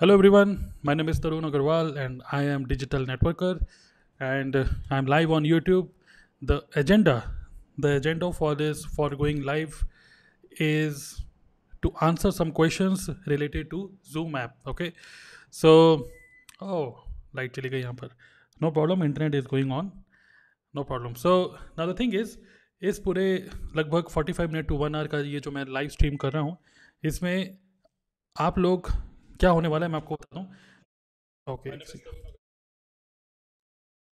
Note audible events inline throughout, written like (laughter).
Hello everyone, my name is Tarun Agarwal and I am digital networker and I'm live on YouTube. The agenda, the agenda for this for going live is to answer some questions related to Zoom app, okay? So, oh, light chali gayi yahan par. No problem, internet is going on. No problem. So, now the thing is इस पूरे लगभग 45 minute to one hour का ये जो मैं live stream कर रहा हूँ इसमें आप लोग क्या होने वाला है मैं आपको बताता हूँ okay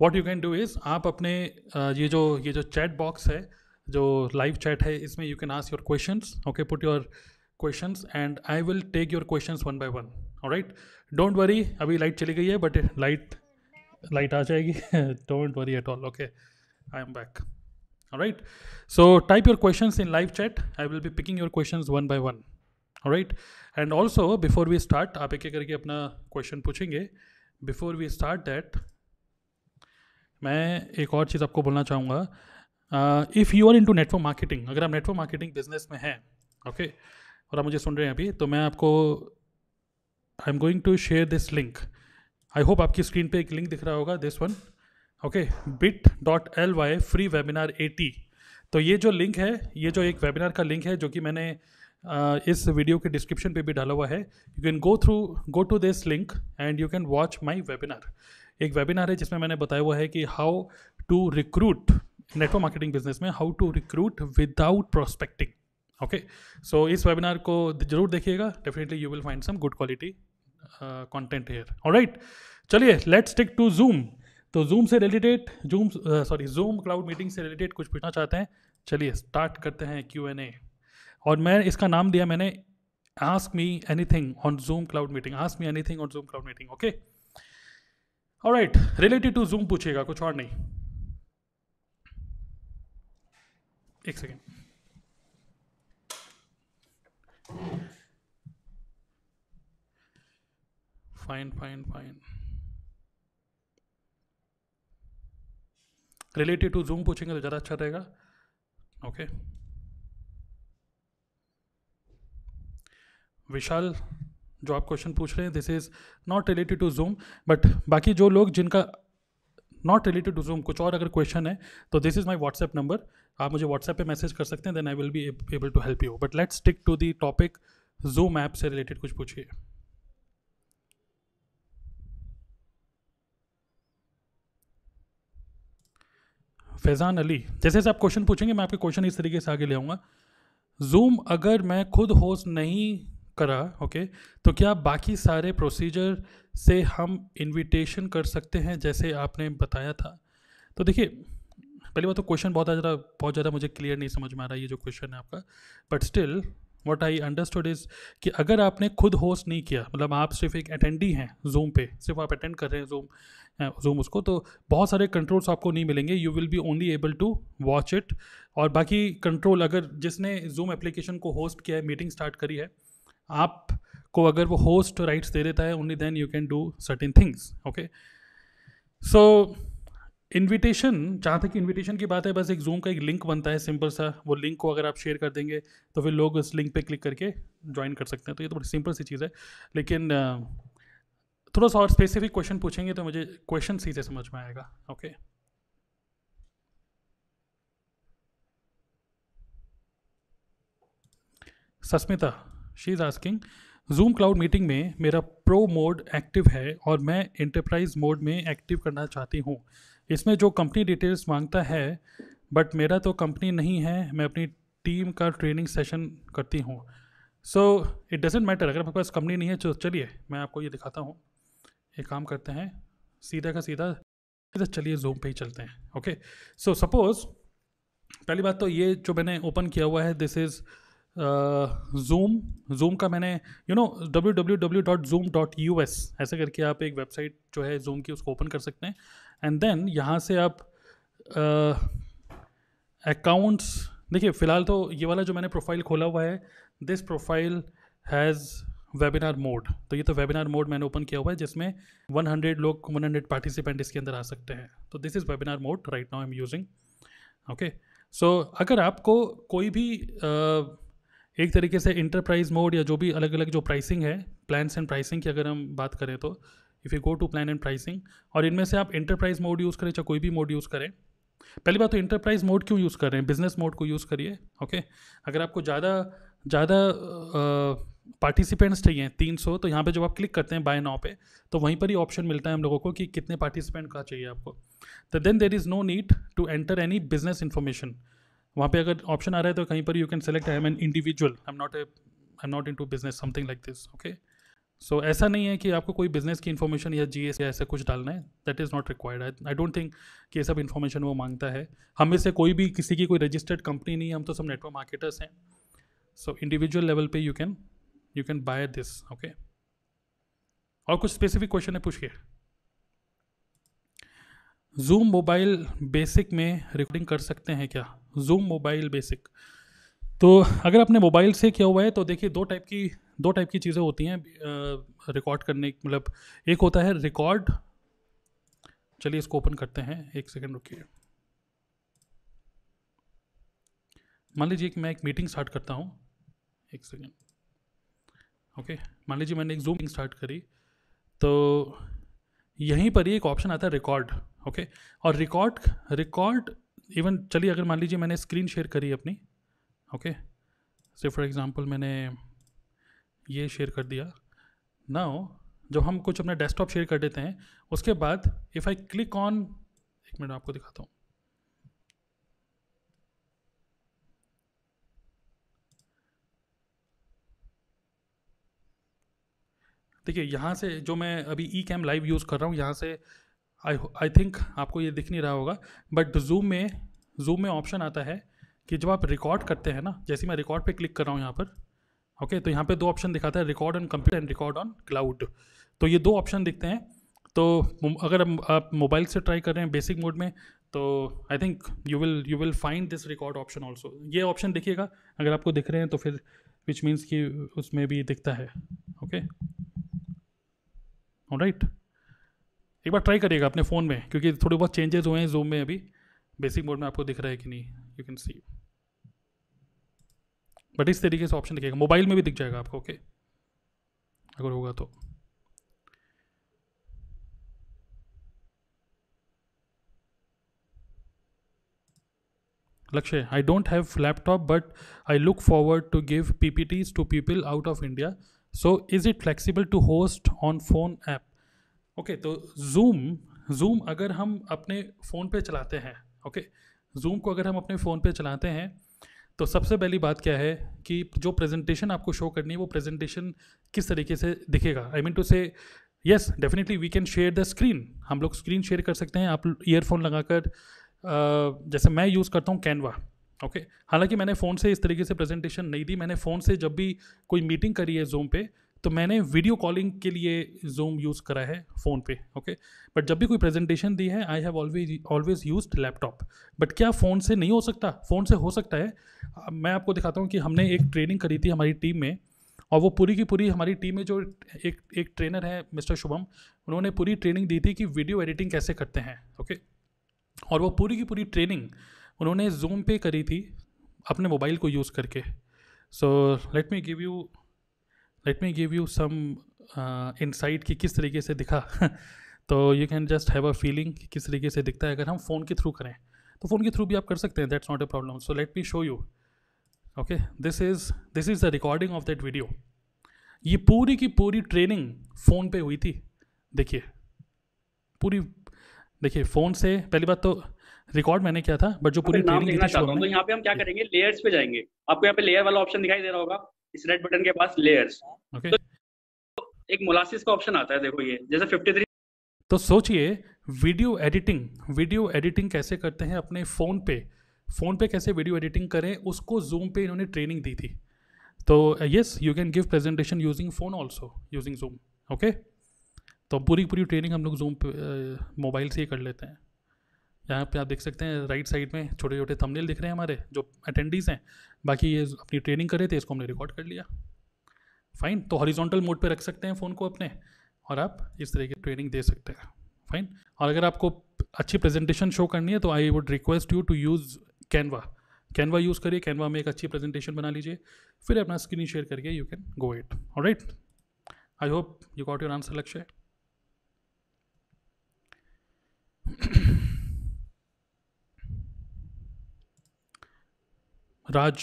what you can do is आप अपने ये जो ये जो चैट बॉक्स है जो लाइव चैट है इसमें you can ask your question okay put your question and I will take your question one by one right don't worry अभी लाइट चली गई है बट लाइट लाइट आ जाएगी don't worry at all okay I am back right so type your question in live chat I will be picking your question one by one right and also before we start आप एक एक करके अपना question पूछेंगे before we start that मैं एक और चीज़ आपको बोलना चाहूँगा if you are into network marketing अगर आप नेटवर्क मार्केटिंग बिजनेस में हैं ओके okay? और आप मुझे सुन रहे हैं अभी तो मैं आपको I am going to share this link I hope आपकी स्क्रीन पे एक लिंक दिख रहा होगा this one okay bit dot L Y free webinar A T तो ये जो लिंक है ये जो एक वेबिनार का लिंक है जो कि मैंने Uh, इस वीडियो के डिस्क्रिप्शन पे भी डाला हुआ है you can go through go to this link and you can watch my webinar एक वेबिनार है जिसमें मैंने बताया हुआ है कि how to recruit network marketing business में how to recruit without prospecting okay so इस वेबिनार को जरूर देखिएगा definitely you will find some good quality content here और राइट चलिए लेट्स टेक टू जूम तो जूम से related Zoom sorry Zoom cloud meeting से रिलेटेड कुछ पूछना चाहते हैं चलिए स्टार्ट करते हैं क्यू एन ए और मैं इसका नाम दिया मैंने ask me anything on Zoom cloud meeting ask me anything on Zoom cloud meeting okay और राइट रिलेटेड टू जूम पूछेगा कुछ और नहीं एक second fine fine fine related to Zoom पूछेंगे तो ज़्यादा अच्छा रहेगा ओके okay. विशाल जो आप क्वेश्चन पूछ रहे हैं this is not related to Zoom but बाकी जो लोग जिनका नॉट रिलेटेड टू जूम कुछ और अगर क्वेश्चन है तो this is my WhatsApp number आप मुझे व्हाट्सएप पे मैसेज कर सकते हैं then I will be able to help you but let's stick to the topic Zoom app से रिलेटेड कुछ पूछिए फैज़ान अली जैसे जैसे आप क्वेश्चन पूछेंगे मैं आपके क्वेश्चन इस तरीके से आगे ले आऊँगा जूम अगर मैं खुद होस्ट नहीं करा ओके तो क्या बाकी सारे प्रोसीजर से हम इनविटेशन कर सकते हैं जैसे आपने बताया था तो देखिए पहली बात तो क्वेश्चन बहुत ज़्यादा बहुत ज़्यादा मुझे क्लियर नहीं समझ में आ रहा है ये जो क्वेश्चन है आपका but still what I understood is कि अगर आपने खुद होस्ट नहीं किया मतलब आप सिर्फ एक अटेंडी हैं जूम पे सिर्फ आप अटेंड कर रहे हैं जूम जूम उसको तो बहुत सारे कंट्रोल्स आपको नहीं मिलेंगे you will be only able to watch it और बाकी कंट्रोल अगर जिसने जूम एप्लीकेशन को होस्ट किया है मीटिंग स्टार्ट करी है आप को अगर वो होस्ट राइट्स दे देता है only then you can do certain things okay so invitation जहाँ तक इनविटेशन की बात है बस एक जूम का एक लिंक बनता है सिंपल सा वो लिंक को अगर आप शेयर कर देंगे तो फिर लोग उस लिंक पे क्लिक करके ज्वाइन कर सकते हैं तो ये तो बड़ी सिंपल सी चीज़ है लेकिन थोड़ा सा और स्पेसिफिक क्वेश्चन पूछेंगे तो मुझे क्वेश्चन सीधे समझ में आएगा okay okay. Sasmita she is asking Zoom cloud meeting में मेरा प्रो मोड एक्टिव है और मैं इंटरप्राइज मोड में एक्टिव करना चाहती हूँ इसमें जो कंपनी डिटेल्स मांगता है बट मेरा तो कंपनी नहीं है मैं अपनी टीम का ट्रेनिंग सेशन करती हूँ सो इट डजेंट मैटर अगर आपके पास कंपनी नहीं है तो चलिए मैं आपको ये दिखाता हूँ एक काम करते हैं सीधा का सीधा सीधा चलिए जूम पे ही चलते हैं ओके सो सपोज़ पहली बात तो ये जो मैंने ओपन किया हुआ है दिस इज़ जूम जूम का मैंने you know W W W dot Zoom dot U S ऐसा करके आप एक वेबसाइट जो है जूम की उसको ओपन कर सकते हैं एंड देन यहाँ से आप अकाउंट्स देखिए फ़िलहाल तो ये वाला जो मैंने प्रोफाइल खोला हुआ है this profile has webinar mode तो ये तो वेबिनार मोड मैंने ओपन किया हुआ है जिसमें 100 लोग 100 पार्टिसिपेंट इसके अंदर आ सकते हैं तो this is webinar mode right now I am using okay so अगर आपको कोई भी uh, एक तरीके से इंटरप्राइज मोड या जो भी अलग अलग जो प्राइसिंग है प्लान्स एंड प्राइसिंग की अगर हम बात करें तो if you go to plan and pricing और इनमें से आप इंटरप्राइज मोड यूज़ करें चाहे कोई भी मोड यूज़ करें पहली बात तो इंटरप्राइज मोड क्यों यूज़ कर रहे हैं बिजनेस मोड को यूज़ करिए ओके अगर आपको ज़्यादा ज़्यादा पार्टिसिपेंट्स चाहिए तीन सौ तो यहाँ पे जब आप क्लिक करते हैं बाय नाउ पे तो वहीं पर ही ऑप्शन मिलता है हम लोगों को कि कितने पार्टिसिपेंट का चाहिए आपको तो then there is no need to enter any business information वहाँ पे अगर ऑप्शन आ रहा है तो कहीं पर you can select I am an individual I am not a I am not into business something like this okay so ऐसा नहीं है कि आपको कोई बिजनेस की इन्फॉर्मेशन या जी या ऐसा कुछ डालना है that is not required I don't think कि ये सब इन्फॉर्मेशन वो मांगता है हम में से कोई भी किसी की कोई रजिस्टर्ड कंपनी नहीं है हम तो सब नेटवर्क मार्केटर्स हैं सो इंडिविजुअल लेवल पे you can you can buy this okay और कुछ स्पेसिफिक क्वेश्चन है पूछिए जूम मोबाइल बेसिक में रिकॉर्डिंग कर सकते हैं क्या जूम मोबाइल बेसिक तो अगर अपने मोबाइल से क्या हुआ है तो देखिए दो टाइप की दो टाइप की चीज़ें होती हैं रिकॉर्ड करने मतलब एक होता है रिकॉर्ड चलिए इसको ओपन करते हैं एक सेकेंड रुकिए मान लीजिए कि मैं एक मीटिंग स्टार्ट करता हूँ एक सेकेंड ओके मान लीजिए मैंने एक जूम स्टार्ट करी तो यहीं पर ही एक ऑप्शन आता है रिकॉर्ड ओके और रिकॉर्ड रिकॉर्ड इवन चलिए अगर मान लीजिए मैंने स्क्रीन शेयर करी अपनी ओके से फॉर एग्ज़ाम्पल मैंने ये शेयर कर दिया ना जब हम कुछ अपना डेस्कटॉप शेयर कर देते हैं उसके बाद इफ़ आई क्लिक ऑन एक मिनट आपको दिखाता हूँ देखिए यहाँ से जो मैं अभी ई कैम लाइव यूज़ कर रहा हूँ यहाँ से आई आई थिंक आपको ये दिख नहीं रहा होगा बट जूम में जूम में ऑप्शन आता है कि जब आप रिकॉर्ड करते हैं ना जैसे मैं रिकॉर्ड पे क्लिक कर रहा हूँ यहाँ पर ओके okay, तो यहाँ पे दो ऑप्शन दिखाता है record on computer and record on cloud तो ये दो ऑप्शन दिखते हैं तो अगर आप मोबाइल से ट्राई कर रहे हैं बेसिक मोड में तो I think you will you will find this record option also ये ऑप्शन दिखिएगा अगर आपको दिख रहे हैं तो फिर विच मीन्स कि उसमें भी दिखता है ओके राइट एक बार ट्राई करिएगा अपने फ़ोन में क्योंकि थोड़े बहुत चेंजेस हुए हैं जूम में अभी बेसिक मोड में आपको दिख रहा है कि नहीं यू कैन सी बट इस तरीके से ऑप्शन दिखेगा मोबाइल में भी दिख जाएगा आपको ओके okay? अगर होगा तो Lakshya I don't have laptop but I look forward to give PPTs to people out of India so is it flexible to host on phone app okay तो जूम जूम अगर हम अपने फ़ोन पे चलाते हैं ओके जूम को अगर हम अपने फ़ोन पे चलाते हैं तो सबसे पहली बात क्या है कि जो प्रेजेंटेशन आपको शो करनी है वो प्रेजेंटेशन किस तरीके से दिखेगा I mean to say yes definitely we can share the screen हम लोग स्क्रीन शेयर कर सकते हैं आप ईयरफोन लगाकर जैसे मैं यूज़ करता हूँ कैनवा ओके okay? हालांकि मैंने फ़ोन से इस तरीके से प्रेजेंटेशन नहीं दी मैंने फ़ोन से जब भी कोई मीटिंग करी है जूम पे तो मैंने वीडियो कॉलिंग के लिए जूम यूज़ करा है फ़ोन पे ओके बट जब भी कोई प्रेजेंटेशन दी है I have always always use laptop but क्या फ़ोन से नहीं हो सकता फ़ोन से हो सकता है मैं आपको दिखाता हूँ कि हमने एक ट्रेनिंग करी थी हमारी टीम में और वो पूरी की पूरी हमारी टीम में जो एक एक ट्रेनर है मिस्टर शुभम उन्होंने पूरी ट्रेनिंग दी थी कि वीडियो एडिटिंग कैसे करते हैं ओके और वो पूरी की पूरी ट्रेनिंग उन्होंने जूम पे करी थी अपने मोबाइल को यूज़ करके so let me give you let me give you some insight कि किस तरीके से दिखा (laughs) तो you can just have a feeling किस तरीके से दिखता है अगर हम फ़ोन के थ्रू करें तो फ़ोन के थ्रू भी आप कर सकते हैं that's not a problem so let me show you okay this is this is the recording of that video ये पूरी की पूरी ट्रेनिंग फ़ोन पे हुई थी देखिए पूरी देखिए फ़ोन से पहली बात तो रिकॉर्ड मैंने किया था बट जो पूरी ट्रेनिंग तो यहाँ पे हम क्या करेंगे लेयर्स पे जाएंगे आपको यहाँ पे लेयर वाला ऑप्शन दिखाई दे रहा होगा इस रेड बटन के पास लेयर्स okay. तो एक मोलासिस का ऑप्शन आता है देखो ये जैसे 53 तो सोचिए वीडियो एडिटिंग वीडियो एडिटिंग कैसे करते हैं अपने फ़ोन पे फ़ोन पे कैसे वीडियो एडिटिंग करें उसको जूम पे इन्होंने ट्रेनिंग दी थी तो yes you can give presentation using phone also using Zoom okay तो पूरी पूरी ट्रेनिंग हम लोग जूम पे मोबाइल uh, से ही कर लेते हैं यहाँ पे आप देख सकते हैं राइट साइड में छोटे छोटे थंबनेल दिख रहे हैं हमारे जो अटेंडीज़ हैं बाकी ये अपनी ट्रेनिंग कर रहे थे इसको हमने रिकॉर्ड कर लिया फाइन तो हॉरिजॉन्टल मोड पे रख सकते हैं फ़ोन को अपने और आप इस तरह की ट्रेनिंग दे सकते हैं फाइन और अगर आपको अच्छी प्रेजेंटेशन शो करनी है तो I would request you to use Canva Canva use करिए कैनवा में एक अच्छी प्रेजेंटेशन बना लीजिए फिर अपना स्क्रीन शेयर करके यू कैन गो इट और right I hope you got your answer Lakshya Raj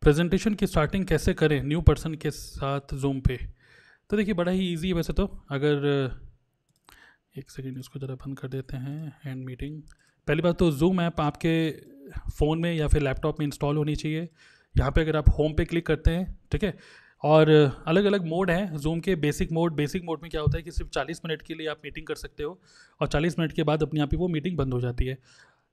presentation की स्टार्टिंग कैसे करें न्यू पर्सन के साथ जूम पे तो देखिए बड़ा ही इजी है वैसे तो अगर एक सेकेंड इसको ज़रा बंद कर देते हैं हैंड मीटिंग पहली बात तो जूम ऐप आपके फ़ोन में या फिर लैपटॉप में इंस्टॉल होनी चाहिए यहाँ पे अगर आप होम पे क्लिक करते हैं ठीक है और अलग अलग मोड हैं जूम के बेसिक मोड बेसिक मोड में क्या होता है कि सिर्फ 40 मिनट के लिए आप मीटिंग कर सकते हो और 40 मिनट के बाद अपने आप ही वो मीटिंग बंद हो जाती है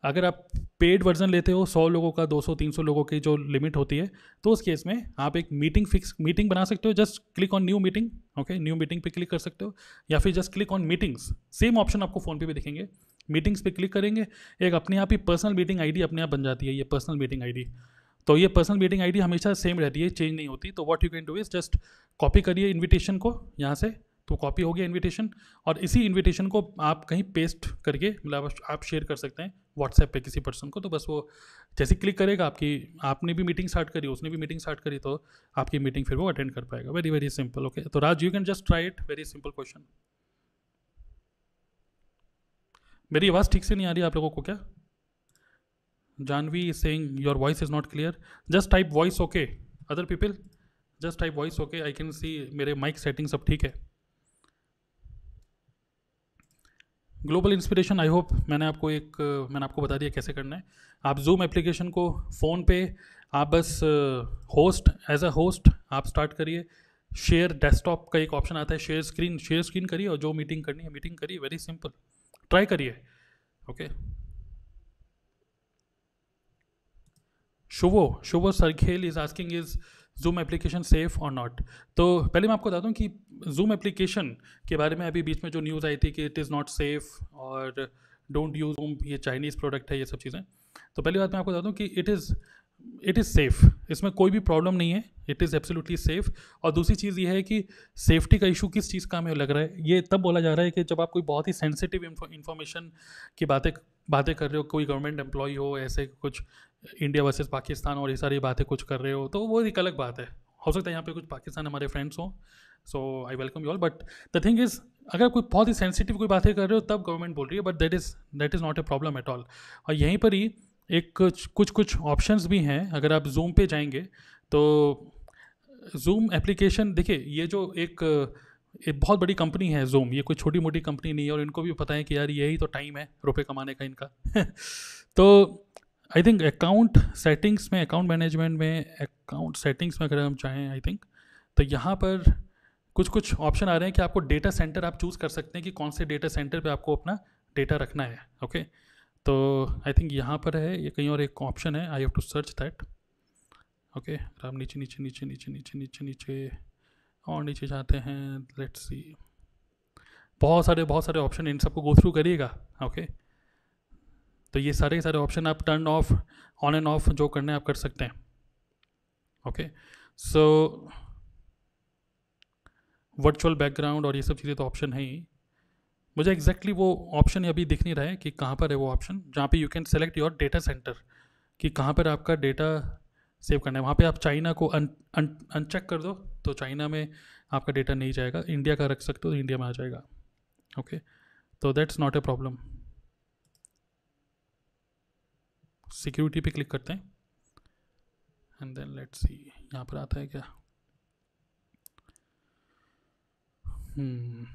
अगर आप पेड वर्जन लेते हो सौ लोगों का दो सौ तीन सौ लोगों की जो लिमिट होती है तो उस केस में आप एक मीटिंग फिक्स मीटिंग बना सकते हो just click on new meeting okay new meeting पे क्लिक कर सकते हो या फिर just click on meetings same option आपको फ़ोन पे भी दिखेंगे मीटिंग्स पे क्लिक करेंगे एक अपने आप ही पर्सनल मीटिंग आईडी अपने आप बन जाती है ये पर्सनल मीटिंग आईडी तो ये पर्सनल मीटिंग आईडी हमेशा सेम रहती है चेंज नहीं होती तो what you can do is just copy करिए इनविटेशन को यहाँ से तो कॉपी हो गया इनविटेशन और इसी इनविटेशन को आप कहीं पेस्ट करके मतलब आप शेयर कर सकते हैं व्हाट्सएप पे किसी पर्सन को तो बस वो जैसे क्लिक करेगा आपकी आपने भी मीटिंग स्टार्ट करी उसने भी मीटिंग स्टार्ट करी तो आपकी मीटिंग फिर वो अटेंड कर पाएगा वेरी वेरी सिंपल ओके तो Raj you can just try it very simple question मेरी आवाज़ ठीक से नहीं आ रही आप लोगों को क्या Janvi saying your voice is not clear just type voice okay other people just type voice okay I can see मेरे माइक सेटिंग सब ठीक है ग्लोबल इंस्पिरेशन आई होप मैंने आपको एक मैंने आपको बता दिया कैसे करना है आप जूम एप्लीकेशन को फ़ोन पे आप बस होस्ट एज अ होस्ट आप स्टार्ट करिए शेयर डेस्कटॉप का एक ऑप्शन आता है शेयर स्क्रीन शेयर स्क्रीन करिए और जो मीटिंग करनी है मीटिंग करिए वेरी सिंपल ट्राई करिए okay Shubho Shubho Sarkhel is asking is Zoom application safe और नॉट तो पहले मैं आपको बता दूँ कि जूम एप्लीकेशन के बारे में अभी बीच में जो न्यूज़ आई थी कि इट इज़ नॉट सेफ़ और डोंट यूज़ जूम ये चाइनीज़ प्रोडक्ट है ये सब चीज़ें तो पहली बात मैं आपको बता दूँ कि it is it is safe इसमें कोई भी प्रॉब्लम नहीं है इट इज़ एब्सोल्युटली सेफ़ और दूसरी चीज़ ये है कि सेफ्टी का इशू किस चीज़ का हमें लग रहा है ये तब बोला जा रहा है कि जब आप कोई बहुत ही सेंसिटिव इंफॉर्मेशन की बातें बातें कर रहे हो कोई गवर्नमेंट एम्प्लॉई हो ऐसे कुछ इंडिया वर्सेस पाकिस्तान और ये सारी बातें कुछ कर रहे हो तो वो एक अलग बात है हो सकता है यहाँ पे कुछ पाकिस्तान हमारे फ्रेंड्स हों so I welcome you all but the thing is अगर कोई बहुत ही सेंसिटिव कोई बातें कर रहे हो तब गवर्नमेंट बोल रही है but that is that is not a problem at all और यहीं पर ही एक कुछ कुछ कुछ ऑप्शंस भी हैं अगर आप जूम पे जाएंगे तो जूम एप्लीकेशन देखिए ये जो एक एक बहुत बड़ी कंपनी है जोम ये कोई छोटी मोटी कंपनी नहीं है और इनको भी पता है कि यार यही तो टाइम है रुपए कमाने का इनका (laughs) तो आई थिंक अकाउंट सेटिंग्स में अकाउंट मैनेजमेंट में अकाउंट सेटिंग्स में अगर हम चाहें आई थिंक तो यहाँ पर कुछ कुछ ऑप्शन आ रहे हैं कि आपको डेटा सेंटर आप चूज़ कर सकते हैं कि कौन से डेटा सेंटर पे आपको अपना डेटा रखना है ओके तो आई थिंक यहाँ पर है ये कहीं और एक ऑप्शन है I have to search that okay आप नीचे नीचे नीचे नीचे नीचे नीचे नीचे और नीचे जाते हैं लेट्स सी बहुत सारे बहुत सारे ऑप्शन इन सबको गो थ्रू करिएगा ओके तो ये सारे सारे ऑप्शन आप turn off on and off जो करने आप कर सकते हैं ओके सो वर्चुअल बैकग्राउंड और ये सब चीज़ें तो ऑप्शन है ही मुझे एग्जैक्टली exactly वो ऑप्शन अभी दिख नहीं रहा है कि कहाँ पर है वो ऑप्शन जहाँ पे you can select your data center कि कहाँ पर आपका डेटा सेव करना है वहाँ पे आप चाइना को अन अनचेक कर दो तो चाइना में आपका डेटा नहीं जाएगा इंडिया का रख सकते हो तो इंडिया में आ जाएगा ओके तो that's not a problem security पे क्लिक करते हैं एंड देन लेट्स सी यहाँ पर आता है क्या hmm.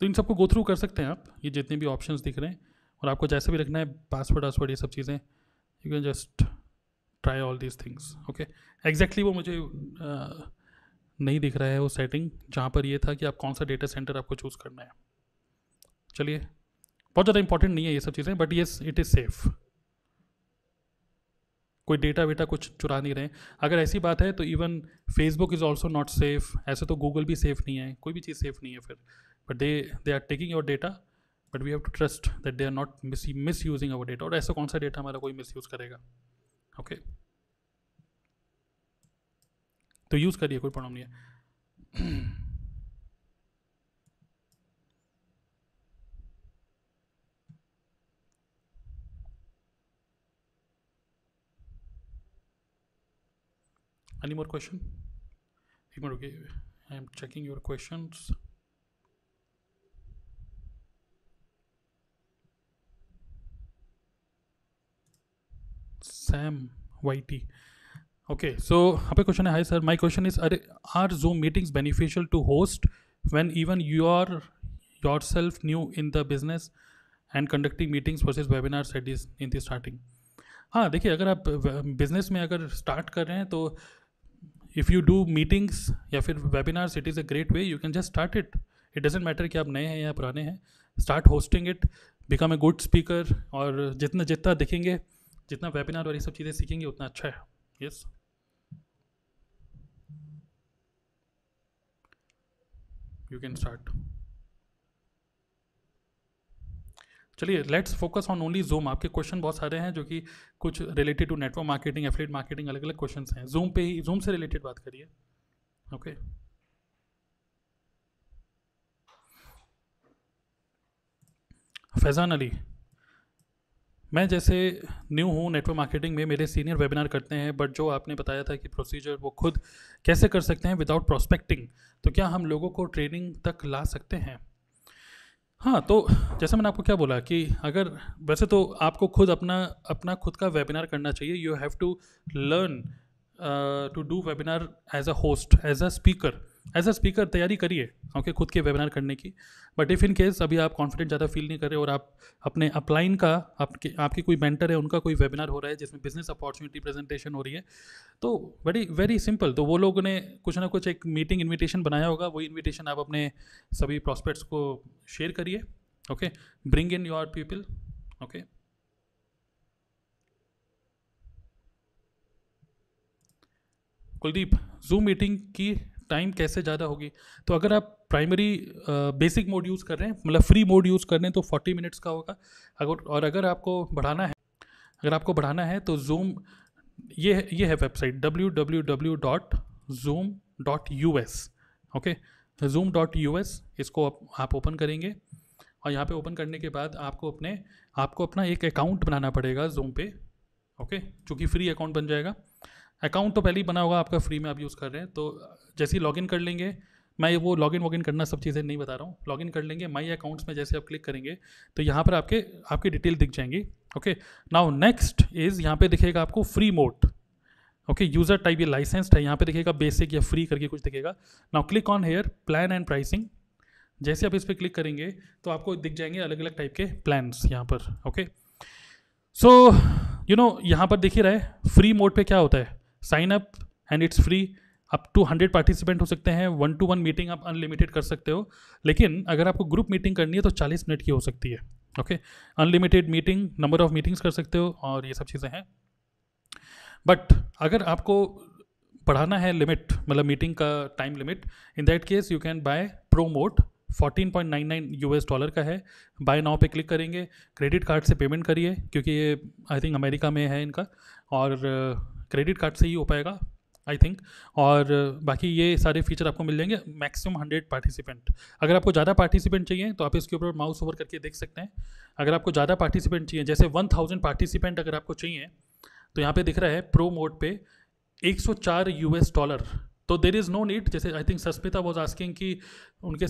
तो इन सबको गो थ्रू कर सकते हैं आप ये जितने भी ऑप्शंस दिख रहे हैं और आपको जैसे भी रखना है पासवर्ड वासवर्ड ये सब चीज़ें you can just try all these things okay exactly वो मुझे uh, नहीं दिख रहा है वो सेटिंग जहाँ पर ये था कि आप कौन सा डेटा सेंटर आपको चूज़ करना है चलिए बहुत ज़्यादा इंपॉर्टेंट नहीं है ये सब चीज़ें but yes it is safe कोई डेटा वेटा कुछ चुरा नहीं रहे अगर ऐसी बात है तो even Facebook is also not safe ऐसे तो गूगल भी सेफ नहीं है कोई भी चीज़ सेफ नहीं है फिर but they they are taking your data but we have to trust that they are not mis misusing our data और ऐसा कौन सा डेटा हमारा कोई मिस यूज़ करेगा ओके तो यूज करिए कोई प्रॉब्लम नहीं है एनी मोर क्वेश्चन एक minute okay I am checking your question Sam Y T okay so पे क्वेश्चन है hi sir my question is अरे आर जो meetings beneficial to host when even you are yourself new in the business and conducting meetings versus webinar is in the हाँ देखिए अगर आप business में अगर स्टार्ट कर रहे हैं तो इफ़ यू डू मीटिंग्स या फिर webinars it is a great way you can just start it it doesn't matter कि आप नए हैं या पुराने हैं start hosting it become a good speaker और जितना जितना दिखेंगे जितना वेबिनार और ये सब चीज़ें सीखेंगे उतना अच्छा है यस यू कैन स्टार्ट चलिए let's focus on only Zoom आपके क्वेश्चन बहुत सारे हैं जो कि कुछ related to network marketing affiliate marketing अलग अलग क्वेश्चन हैं जूम पे ही जूम से रिलेटेड बात करिए ओके फैजान अली मैं जैसे न्यू हूँ नेटवर्क मार्केटिंग में मेरे सीनियर वेबिनार करते हैं बट जो आपने बताया था कि प्रोसीजर वो खुद कैसे कर सकते हैं विदाउट प्रोस्पेक्टिंग तो क्या हम लोगों को ट्रेनिंग तक ला सकते हैं हाँ तो जैसे मैंने आपको क्या बोला कि अगर वैसे तो आपको खुद अपना अपना खुद का वेबिनार करना चाहिए you have to learn to do webinar as a host as a speaker as a speaker तैयारी करिए ओके खुद के वेबिनार करने की बट इफ़ इन केस अभी आप कॉन्फिडेंट ज़्यादा फील नहीं कर रहे और आप अपने अपलाइन का आपके आपकी कोई मेंटर है उनका कोई वेबिनार हो रहा है जिसमें बिजनेस अपॉर्चुनिटी प्रेजेंटेशन हो रही है तो वेरी वेरी सिंपल तो वो लोगों ने कुछ ना कुछ एक मीटिंग इन्विटेशन बनाया होगा वही इन्विटेशन आप अपने सभी प्रॉस्पेक्ट्स को शेयर करिए okay bring in your people okay Kuldeep Zoom meeting की टाइम कैसे ज़्यादा होगी तो अगर आप प्राइमरी बेसिक मोड यूज़ कर रहे हैं मतलब फ्री मोड यूज़ कर रहे हैं तो फोर्टी मिनट्स का होगा अगर और अगर आपको बढ़ाना है अगर आपको बढ़ाना है तो जूम ये ये है website W W W dot Zoom dot U S okay Zoom dot U S इसको आप ओपन करेंगे और यहाँ पे ओपन करने के बाद आपको अपने आपको अपना एक अकाउंट बनाना पड़ेगा जूम पे ओके okay? फ्री अकाउंट बन जाएगा अकाउंट तो पहले ही बना होगा आपका फ्री में आप यूज़ कर रहे हैं तो जैसे ही लॉगिन कर लेंगे मैं वो लॉगिन वॉगिन करना सब चीज़ें नहीं बता रहा हूँ लॉगिन कर लेंगे माई अकाउंट्स में जैसे आप क्लिक करेंगे तो यहाँ पर आपके आपकी डिटेल दिख जाएंगी ओके नाउ नेक्स्ट इज़ यहाँ पे दिखेगा आपको free mode okay user type ये लाइसेंस्ड है यहाँ पे दिखेगा बेसिक या फ्री करके कुछ दिखेगा now click on here plan and pricing जैसे आप इस पर क्लिक करेंगे तो आपको दिख जाएंगे अलग अलग टाइप के प्लान्स यहाँ पर ओके सो यू नो यहाँ पर देख ही रहा है फ्री मोड पे क्या होता है sign up and it's free आप टू हंड्रेड पार्टिसिपेंट हो सकते हैं वन टू वन मीटिंग आप अनलिमिटेड कर सकते हो लेकिन अगर आपको ग्रुप मीटिंग करनी है तो चालीस मिनट की हो सकती है okay unlimited meeting number of meetings कर सकते हो और ये सब चीज़ें हैं बट अगर आपको पढ़ाना है लिमिट मतलब मीटिंग का time limit in that case you can buy promote 14.99 US dollar का है बाय नाउ पे क्लिक करेंगे क्रेडिट कार्ड से पेमेंट करिए क्योंकि ये आई थिंक अमेरिका में है इनका और क्रेडिट कार्ड से ही हो पाएगा आई थिंक और बाकी ये सारे फीचर आपको मिल जाएंगे मैक्सिमम हंड्रेड पार्टिसिपेंट अगर आपको ज़्यादा पार्टिसिपेंट चाहिए तो आप इसके ऊपर माउस ओवर करके देख सकते हैं अगर आपको ज़्यादा पार्टिसिपेंट चाहिए जैसे वन थाउजेंड पार्टिसिपेंट अगर आपको चाहिए तो यहाँ पे दिख रहा है प्रो मोड पे 104 यूएस डॉलर तो देर इज़ नो नीड जैसे I think Sasmita was asking कि उनके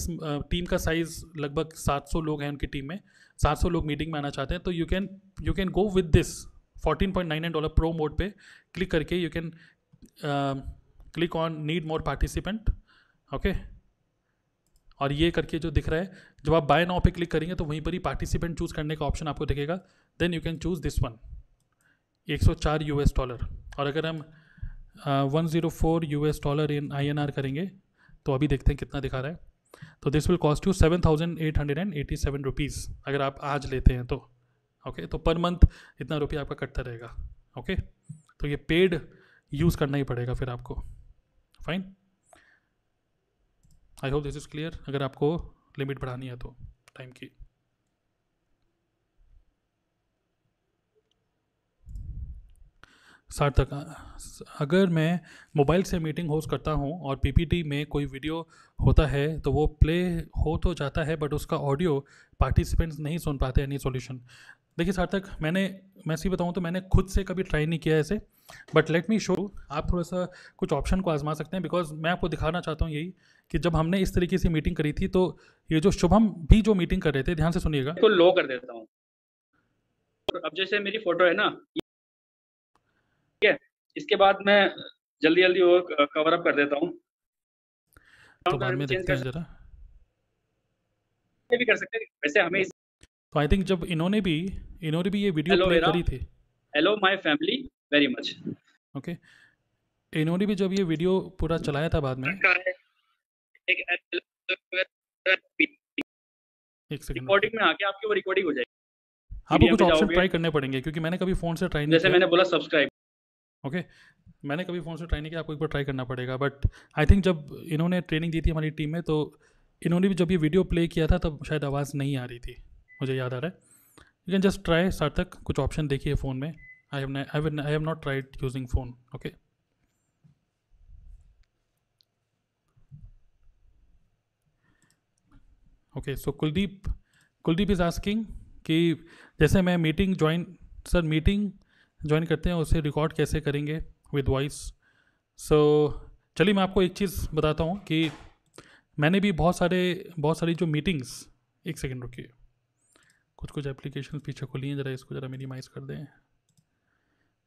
टीम का साइज़ लगभग 700 लोग हैं उनकी टीम में 700 लोग मीटिंग में आना चाहते हैं तो you can you can go with this fourteen point nine nine dollar pro mode पे क्लिक करके you can click on need more participant okay और ये करके जो दिख रहा है जब आप बाय नाउ पे क्लिक करेंगे तो वहीं पर ही पार्टिसिपेंट चूज़ करने का ऑप्शन आपको दिखेगा then you can choose this one 104 US dollar और अगर हम one zero four U S dollar in I N R करेंगे तो अभी देखते हैं कितना दिखा रहा है तो this will cost you seven thousand eight hundred and eighty seven rupees अगर आप आज लेते हैं तो ओके तो पर मंथ इतना रुपया आपका कटता रहेगा ओके तो ये पेड यूज़ करना ही पड़ेगा फिर आपको fine I hope this is clear अगर आपको लिमिट बढ़ानी है तो टाइम की सार्थक अगर मैं मोबाइल से मीटिंग होस्ट करता हूं और पीपीटी में कोई वीडियो होता है तो वो प्ले हो तो जाता है बट उसका ऑडियो पार्टिसिपेंट्स नहीं सुन पाते एनी सॉल्यूशन देखिए सार्थक मैंने मैं सी बताऊँ तो मैंने खुद से कभी ट्राई नहीं किया ऐसे बट लेट मी शो आप थोड़ा सा कुछ ऑप्शन को आजमा सकते हैं बिकॉज मैं आपको दिखाना चाहता हूँ यही कि जब हमने इस तरीके से मीटिंग करी थी तो ये जो शुभम भी जो मीटिंग कर रहे थे ध्यान से सुनिएगा तो लो कर देता हूँ अब जैसे मेरी फोटो है ना ठीक है इसके बाद मैं जल्दी जल्दी वो कवर अप कर देता हूँ तो बाद में देखते हैं जरा भी कर सकते हैं वैसे हमें आई तो थिंक जब इन्होंने भी इन्होंने भी ये वीडियो प्ले करी थी hello my family very much okay इन्होंने भी जब ये वीडियो पूरा चलाया था बाद में एक रिकॉर्डिंग में आके आपकी वो रिकॉर्डिंग हो जाएगी आपको हाँ, कुछ ऑप्शन ट्राई करने पड़ेंगे क्योंकि मैंने कभी फ़ोन से ट्राई नहीं जैसे मैंने बोला सब्सक्राइब ओके okay. मैंने कभी फ़ोन से ट्राई नहीं किया आपको एक बार ट्राई करना पड़ेगा बट आई थिंक जब इन्होंने ट्रेनिंग दी थी हमारी टीम में तो इन्होंने भी जब ये वीडियो प्ले किया था तब शायद आवाज़ नहीं आ रही थी मुझे याद आ रहा है यू कैन जस्ट ट्राई तक कुछ ऑप्शन देखिए फ़ोन में I have I have not tried using phone okay okay so Kuldeep Kuldeep is asking कि जैसे मैं meeting join sir meeting join करते हैं उसे रिकॉर्ड कैसे करेंगे विद वॉइस सो चलिए मैं आपको एक चीज़ बताता हूँ कि मैंने भी बहुत सारे बहुत सारी जो मीटिंग्स एक सेकेंड है कुछ कुछ एप्लीकेशन पीछे खुली हैं ज़रा इसको ज़रा मिनिमाइज़ कर दें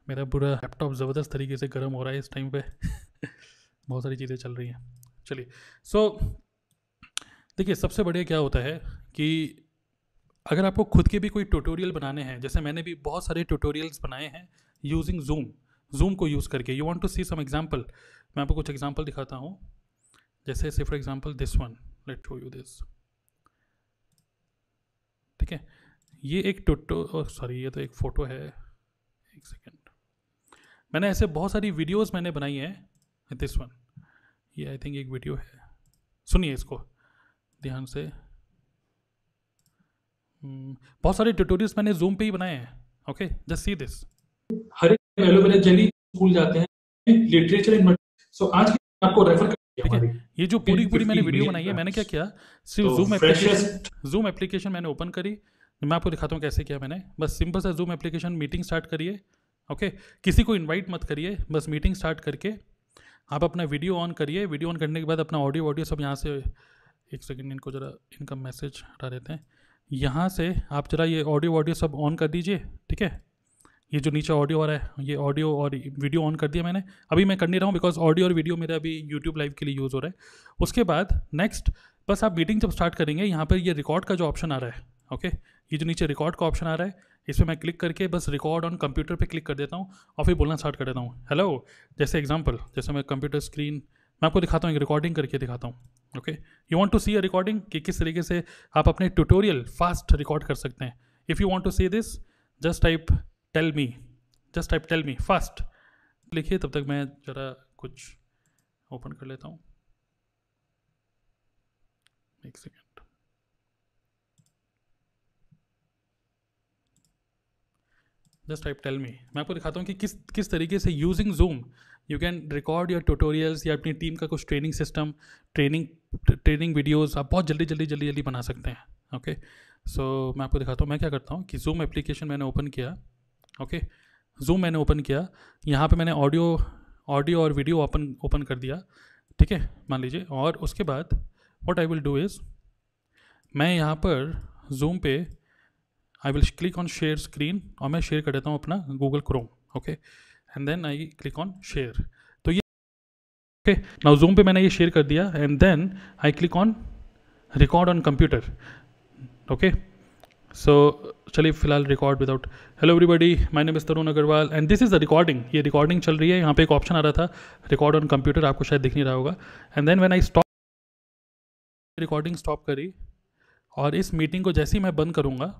मेरा बुरा लैपटॉप ज़बरदस्त तरीके से गर्म हो रहा है इस टाइम पे (laughs) बहुत सारी चीज़ें चल रही हैं चलिए सो so, देखिए सबसे बढ़िया क्या होता है कि अगर आपको खुद के भी कोई ट्यूटोरियल बनाने हैं जैसे मैंने भी बहुत सारे ट्यूटोरियल्स बनाए हैं यूजिंग जूम जूम को यूज़ करके you want to see some example मैं आपको कुछ एग्जाम्पल दिखाता हूँ जैसे से for example this one let show you this ठीक है ये एक टोटो सॉरी ये तो एक फ़ोटो है एक सेकेंड मैंने ऐसे बहुत सारी वीडियोस मैंने बनाई हैं दिस वन ये आई थिंक एक वीडियो है सुनिए इसको ध्यान से हम्म, बहुत सारे ट्यूटोरियल्स मैंने जूम पे ही बनाए हैं ओके जस्ट सी दिस हर एक एलोवेरा जल्दी स्कूल जाते हैं लिटरेचर इन सो आज आपको रेफर कर ठीक है ये जो पूरी पूरी मैंने वीडियो बनाई है मैंने क्या किया सिर्फ जूम एप्लीकेशन जूम एप्लीकेशन मैंने ओपन करी तो मैं आपको दिखाता हूँ कैसे किया मैंने बस सिंपल सा जूम एप्लीकेशन मीटिंग स्टार्ट करिए ओके किसी को इनवाइट मत करिए बस मीटिंग स्टार्ट करके आप अपना वीडियो ऑन करिए वीडियो ऑन करने के बाद अपना ऑडियो ऑडियो सब यहाँ से एक सेकेंड इनको ज़रा इनका मैसेज हटा देते हैं यहाँ से आप ज़रा ये ऑडियो ऑडियो सब ऑन कर दीजिए ठीक है ये जो नीचे ऑडियो आ रहा है ये ऑडियो और वीडियो ऑन कर दिया मैंने अभी मैं कर नहीं रहा हूँ बिकॉज ऑडियो और वीडियो मेरा अभी यूट्यूब लाइव के लिए यूज़ हो रहा है उसके बाद नेक्स्ट बस आप मीटिंग जब स्टार्ट करेंगे यहाँ पर ये रिकॉर्ड का जो ऑप्शन आ रहा है ओके ये जो नीचे रिकॉर्ड का ऑप्शन आ रहा है इस पर मैं क्लिक करके बस रिकॉर्ड ऑन कंप्यूटर पे क्लिक कर देता हूँ और फिर बोलना स्टार्ट कर देता हूँ हेलो जैसे एग्जांपल जैसे मैं कंप्यूटर स्क्रीन मैं आपको दिखाता हूँ एक रिकॉर्डिंग करके दिखाता हूँ okay you want to see a recording कि किस तरीके से आप अपने ट्यूटोरियल फास्ट रिकॉर्ड कर सकते हैं if you want to see this just type tell me just type tell me fast लिखिए तब तक मैं ज़रा कुछ ओपन कर लेता हूँ एक second just type tell me मैं आपको दिखाता हूँ कि किस किस तरीके से using Zoom you can record your tutorials या अपनी टीम का कुछ training system training training videos आप बहुत जल्दी जल्दी जल्दी जल्दी बना सकते हैं ओके सो so, मैं आपको दिखाता हूँ मैं क्या करता हूँ कि जूम एप्लीकेशन मैंने ओपन किया ओके जूम मैंने ओपन किया यहाँ पर मैंने ऑडियो ऑडियो और वीडियो ओपन ओपन कर दिया ठीक है मान लीजिए और उसके बाद what I will do is मैं यहाँ पर जूम पे I will click on share screen और मैं शेयर कर देता हूँ अपना Google Chrome okay and then I click on share तो ये ओके नाउ जूम पे मैंने ये शेयर कर दिया and then I click on record on computer okay so चलिए फिलहाल record without hello everybody my name is Tarun Agarwal and this is the recording ये रिकॉर्डिंग चल रही है यहाँ पे एक ऑप्शन आ रहा था रिकॉर्ड ऑन कंप्यूटर आपको शायद दिख नहीं रहा होगा and then when I stop recording stop करी और इस मीटिंग को जैसे ही मैं बंद करूँगा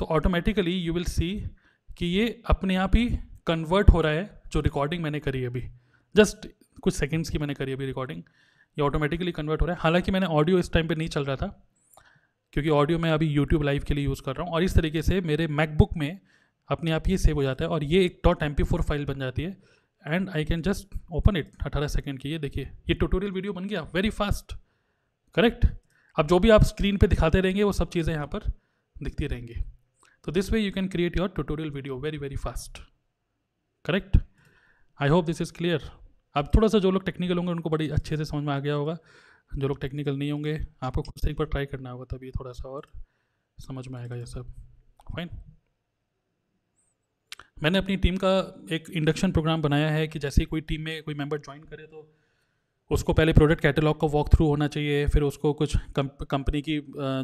तो ऑटोमेटिकली यू विल सी कि ये अपने आप ही कन्वर्ट हो रहा है जो रिकॉर्डिंग मैंने करी अभी जस्ट कुछ सेकेंड्स की मैंने करी अभी रिकॉर्डिंग ये ऑटोमेटिकली कन्वर्ट हो रहा है हालांकि मैंने ऑडियो इस टाइम पे नहीं चल रहा था क्योंकि ऑडियो मैं अभी यूट्यूब लाइव के लिए यूज़ कर रहा हूँ और इस तरीके से मेरे मैकबुक में अपने आप ही सेव हो जाता है और ये एक डॉट एम फाइल बन जाती है and I can just open it अठारह सेकेंड की ये देखिए ये ट्यूटोरियल वीडियो बन गया वेरी फास्ट करेक्ट अब जो भी आप स्क्रीन पे दिखाते रहेंगे वो सब चीज़ें यहाँ पर दिखती रहेंगी So this way you can create your tutorial video very very fast. Correct I hope this is clear अब थोड़ा सा जो लोग टेक्निकल होंगे उनको बड़ी अच्छे से समझ में आ गया होगा जो लोग टेक्निकल नहीं होंगे आपको खुद से एक बार ट्राई करना होगा तभी थोड़ा सा और समझ में आएगा ये सब फाइन मैंने अपनी टीम का एक इंडक्शन प्रोग्राम बनाया है कि जैसे ही कोई टीम में कोई मेंबर ज्वाइन करे तो उसको पहले प्रोडक्ट कैटलॉग का वॉक थ्रू होना चाहिए फिर उसको कुछ कंपनी की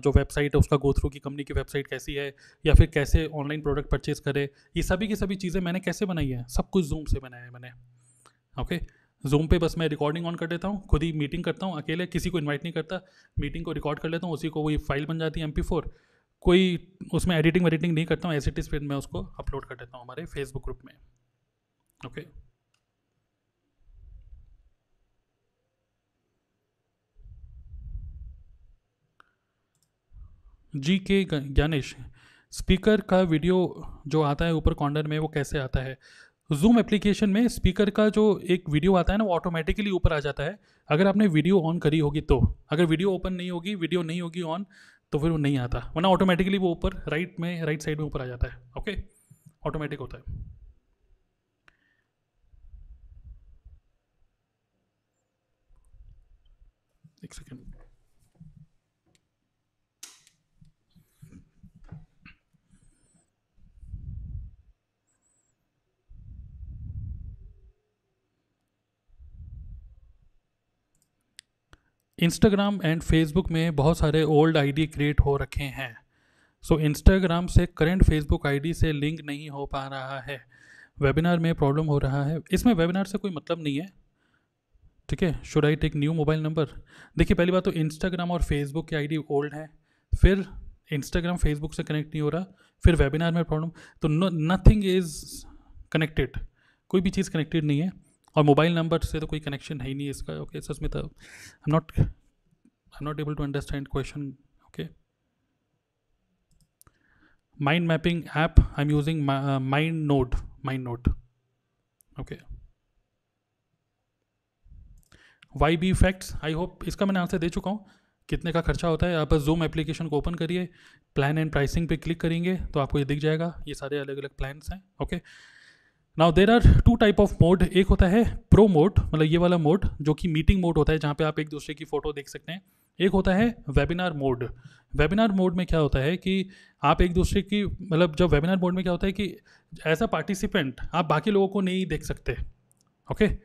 जो वेबसाइट है उसका गो थ्रू की कंपनी की वेबसाइट कैसी है या फिर कैसे ऑनलाइन प्रोडक्ट परचेज करे ये सभी की सभी चीज़ें मैंने कैसे बनाई है सब कुछ जूम से बनाया है मैंने ओके जूम पे बस मैं रिकॉर्डिंग ऑन कर देता हूँ खुद ही मीटिंग करता हूँ अकेले किसी को इन्वाइट नहीं करता मीटिंग को रिकॉर्ड कर लेता हूँ उसी को वही फाइल बन जाती है एम कोई उसमें एडिटिंग वेडिटिंग नहीं करता हूँ एस इट इज़ फिर मैं उसको अपलोड कर देता हूँ हमारे फेसबुक ग्रुप में ओके okay. जी के ज्ञानेश स्पीकर का वीडियो जो आता है ऊपर कॉर्नर में वो कैसे आता है जूम एप्लीकेशन में स्पीकर का जो एक वीडियो आता है ना वो ऑटोमेटिकली ऊपर आ जाता है अगर आपने वीडियो ऑन करी होगी तो अगर वीडियो ओपन नहीं होगी वीडियो नहीं होगी ऑन तो फिर वो नहीं आता वरना ऑटोमेटिकली वो ऊपर राइट में राइट साइड में ऊपर आ जाता है ओके ऑटोमेटिक होता है एक सेकेंड इंस्टाग्राम एंड फेसबुक में बहुत सारे ओल्ड आईडी क्रिएट हो रखे हैं सो so, इंस्टाग्राम से करंट फेसबुक आईडी से लिंक नहीं हो पा रहा है वेबिनार में प्रॉब्लम हो रहा है इसमें वेबिनार से कोई मतलब नहीं है ठीक है should I take new mobile number देखिए पहली बात तो इंस्टाग्राम और फेसबुक की आईडी ओल्ड है फिर इंस्टाग्राम फेसबुक से कनेक्ट नहीं हो रहा फिर वेबिनार में प्रॉब्लम तो नथिंग इज़ कनेक्टेड कोई भी चीज़ कनेक्टेड नहीं है और मोबाइल नंबर से तो कोई कनेक्शन है ही नहीं इसका okay Sasmita I am not I am not able to understand question okay mind mapping app I am using mind note mind note okay Y B facts I hope इसका मैंने answer दे चुका हूँ कितने का खर्चा होता है आप बस जूम एप्लीकेशन को ओपन करिए प्लान एंड प्राइसिंग पे क्लिक करेंगे तो आपको ये दिख जाएगा ये सारे अलग अलग प्लान्स हैं okay okay? Now there are two type of mode एक होता है प्रो मोड मतलब ये वाला मोड जो कि मीटिंग मोड होता है जहाँ पे आप एक दूसरे की फ़ोटो देख सकते हैं एक होता है वेबिनार मोड वेबिनार मोड में क्या होता है कि आप एक दूसरे की मतलब जब वेबिनार मोड में क्या होता है कि एज अ पार्टिसिपेंट आप बाकी लोगों को नहीं देख सकते ओके okay?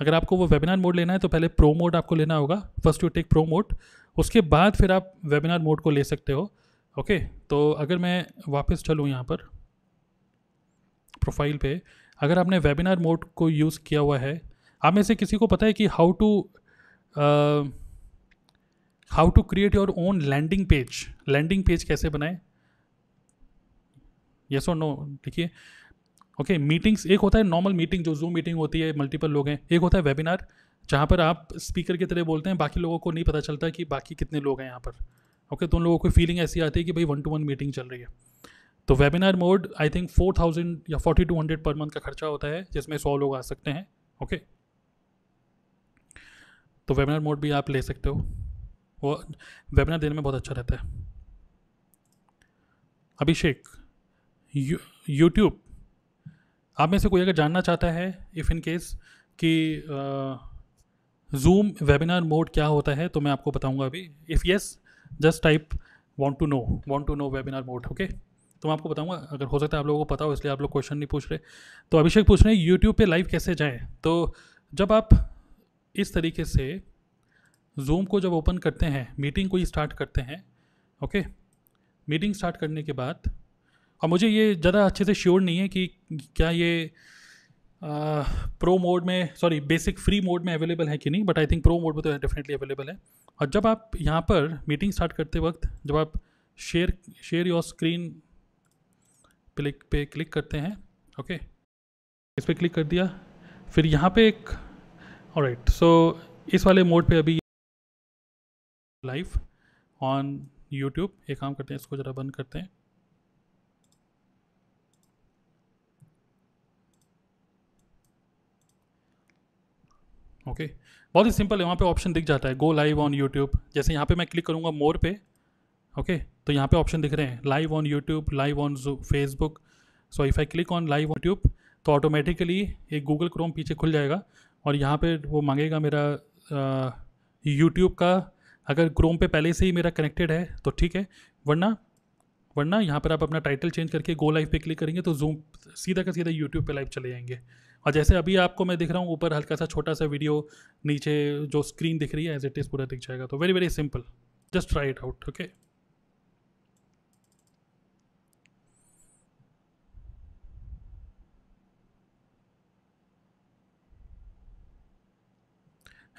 अगर आपको वो वेबिनार मोड लेना है तो पहले प्रो मोड आपको लेना होगा first you take pro mode उसके बाद फिर आप वेबिनार मोड को ले सकते हो ओके okay? तो अगर मैं वापस चलूँ यहाँ पर प्रोफाइल पे अगर आपने वेबिनार मोड को यूज़ किया हुआ है आप में से किसी को पता है कि how to how to create your own landing page landing page कैसे बनाए यस और नो देखिए ओके मीटिंग्स एक होता है नॉर्मल मीटिंग जो जूम मीटिंग होती है मल्टीपल लोग हैं एक होता है वेबिनार जहाँ पर आप स्पीकर की तरह बोलते हैं बाकी लोगों को नहीं पता चलता कि बाकी कितने लोग हैं यहाँ पर ओके okay, तो उन लोगों को फीलिंग ऐसी आती है कि भाई वन टू वन मीटिंग चल रही है तो webinar mode I think four thousand या forty two hundred per month का खर्चा होता है जिसमें सौ लोग आ सकते हैं ओके तो वेबिनार मोड भी आप ले सकते हो वो वेबिनार देने में बहुत अच्छा रहता है अभिषेक यूट्यूब आप में से कोई अगर जानना चाहता है इफ़ इन केस कि जूम वेबिनार मोड क्या होता है तो मैं आपको बताऊंगा अभी if yes just type want to know want to know webinar mode okay तो मैं आपको बताऊंगा अगर हो सकता है आप लोगों को पता हो इसलिए आप लोग क्वेश्चन नहीं पूछ रहे तो अभिषेक पूछ रहे हैं यूट्यूब पे लाइव कैसे जाएं तो जब आप इस तरीके से जूम को जब ओपन करते हैं मीटिंग को ही स्टार्ट करते हैं ओके मीटिंग स्टार्ट करने के बाद और मुझे ये ज़्यादा अच्छे से श्योर नहीं है कि क्या ये आ, प्रो मोड में सॉरी बेसिक फ्री मोड में अवेलेबल है कि नहीं but I think pro mode में तो डेफिनेटली अवेलेबल है और जब आप यहाँ पर मीटिंग स्टार्ट करते वक्त जब आप share share your screen click पे क्लिक करते हैं ओके इस पर क्लिक कर दिया फिर यहाँ पे एक राइट सो इस वाले मोड पे अभी लाइव ऑन यूट्यूब एक काम करते हैं इसको ज़रा बंद करते हैं ओके okay. बहुत ही सिंपल है वहाँ पे ऑप्शन दिख जाता है गो लाइव ऑन यूट्यूब जैसे यहाँ पे मैं क्लिक करूँगा मोर पे ओके तो यहाँ पे ऑप्शन दिख रहे हैं live on YouTube live on Facebook so if I click on live YouTube तो ऑटोमेटिकली एक गूगल क्रोम पीछे खुल जाएगा और यहाँ पे वो मांगेगा मेरा यूट्यूब का अगर क्रोम पे पहले से ही मेरा कनेक्टेड है तो ठीक है वरना वरना यहाँ पर आप अपना टाइटल चेंज करके गो लाइव पे क्लिक करेंगे तो जूम सीधा का सीधा यूट्यूब पे लाइव चले जाएंगे और जैसे अभी आपको मैं दिख रहा हूँ ऊपर हल्का सा छोटा सा वीडियो नीचे जो स्क्रीन दिख रही है एज इट इज़ पूरा दिख जाएगा तो very very simple just try it out okay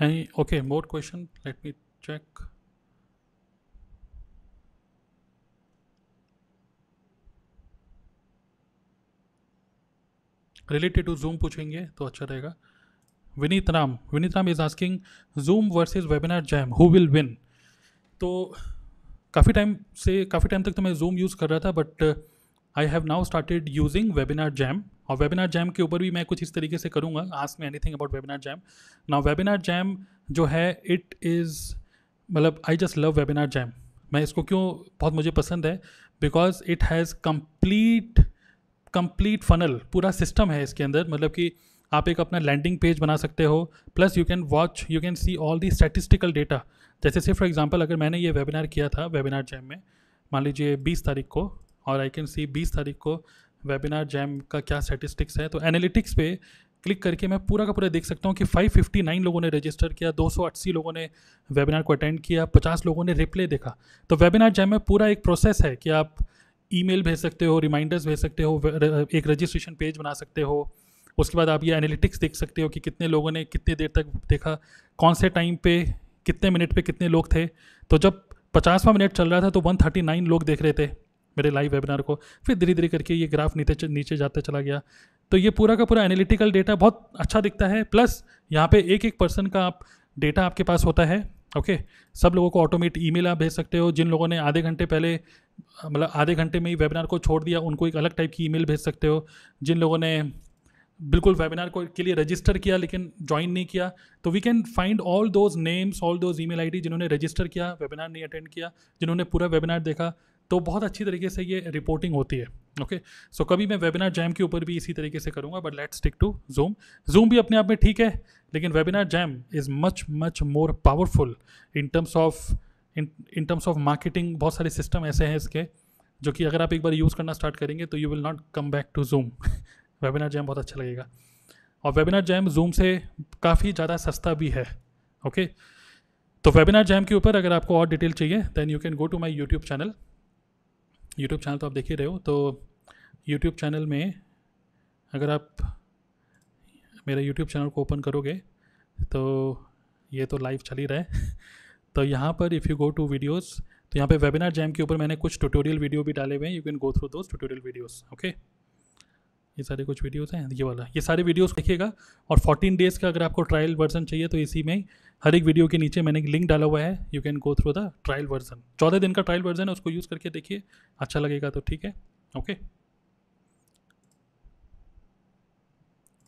Any, okay, more question. Let me check. Related to Zoom पूछेंगे तो अच्छा रहेगा Vineet Ram Vineet Ram is asking Zoom versus WebinarJam who will win तो काफ़ी टाइम से काफ़ी टाइम तक तो मैं जूम यूज़ कर रहा था but I have now started using WebinarJam और वेबिनार जैम के ऊपर भी मैं कुछ इस तरीके से करूँगा ask me anything about WebinarJam now WebinarJam जो है इट इज़ मतलब I just love WebinarJam मैं इसको क्यों बहुत मुझे पसंद है because it has complete complete funnel पूरा सिस्टम है इसके अंदर मतलब कि आप एक अपना लैंडिंग पेज बना सकते हो plus you can watch you can see all the statistical data जैसे से फॉर एग्जांपल अगर मैंने ये वेबिनार किया था वेबिनार जैम में मान लीजिए 20 तारीख को और आई कैन सी बीस तारीख को वेबिनार जैम का क्या स्टेटिस्टिक्स है तो एनालिटिक्स पे क्लिक करके मैं पूरा का पूरा देख सकता हूँ कि 559 लोगों ने रजिस्टर किया दो लोगों ने वेबिनार को अटेंड किया 50 लोगों ने रिप्ले देखा तो वेबिनार जैम में पूरा एक प्रोसेस है कि आप ईमेल भेज सकते हो रिमाइंडर्स भेज सकते हो एक रजिस्ट्रेशन पेज बना सकते हो उसके बाद आप ये एनालिटिक्स देख सकते हो कि कितने लोगों ने कितने देर तक देखा कौन से टाइम पे कितने मिनट पे कितने लोग थे तो जब पचासवा मिनट चल रहा था तो 139 लोग देख रहे थे मेरे लाइव वेबिनार को फिर धीरे धीरे करके ये ग्राफ नीचे नीचे जाते चला गया तो ये पूरा का पूरा एनालिटिकल डेटा बहुत अच्छा दिखता है प्लस यहाँ पे एक एक पर्सन का आप डेटा आपके पास होता है ओके सब लोगों को ऑटोमेट ईमेल आप भेज सकते हो जिन लोगों ने आधे घंटे पहले मतलब आधे घंटे में ही वेबिनार को छोड़ दिया उनको एक अलग टाइप की ईमेल भेज सकते हो जिन लोगों ने बिल्कुल वेबिनार को के लिए रजिस्टर किया लेकिन ज्वाइन नहीं किया तो we can find all those names all those email ID जिन्होंने रजिस्टर किया वेबिनार नहीं अटेंड किया जिन्होंने पूरा वेबिनार देखा तो बहुत अच्छी तरीके से ये रिपोर्टिंग होती है ओके okay? सो so, कभी मैं वेबिनार जैम के ऊपर भी इसी तरीके से करूँगा but let's stick to Zoom Zoom भी अपने आप में ठीक है लेकिन WebinarJam is much much more powerful in terms of in terms of marketing बहुत सारे सिस्टम ऐसे हैं इसके जो कि अगर आप एक बार यूज़ करना स्टार्ट करेंगे तो you will not come back to Zoom WebinarJam बहुत अच्छा लगेगा और वेबिनार जैम जूम से काफ़ी ज़्यादा सस्ता भी है ओके okay? तो वेबिनार जैम के ऊपर अगर आपको और डिटेल चाहिए then you can go to my YouTube channel YouTube channel तो आप देख ही रहे हो तो यूट्यूब चैनल में अगर आप मेरे यूट्यूब चैनल को ओपन करोगे तो ये तो लाइव चल ही रहा है (laughs) तो यहाँ पर if you go to videos तो यहाँ पे वेबिनार जैम के ऊपर मैंने कुछ ट्यूटोरियल वीडियो भी डाले हुए हैं you can go through those tutorial videos okay ये सारे कुछ वीडियोस हैं ये वाला ये सारे वीडियोस देखिएगा और 14 डेज़ का अगर आपको ट्रायल वर्जन चाहिए तो इसी में हर एक वीडियो के नीचे मैंने एक लिंक डाला हुआ है you can go through the trial version चौदह दिन का ट्रायल वर्जन है उसको यूज़ करके देखिए अच्छा लगेगा तो ठीक है ओके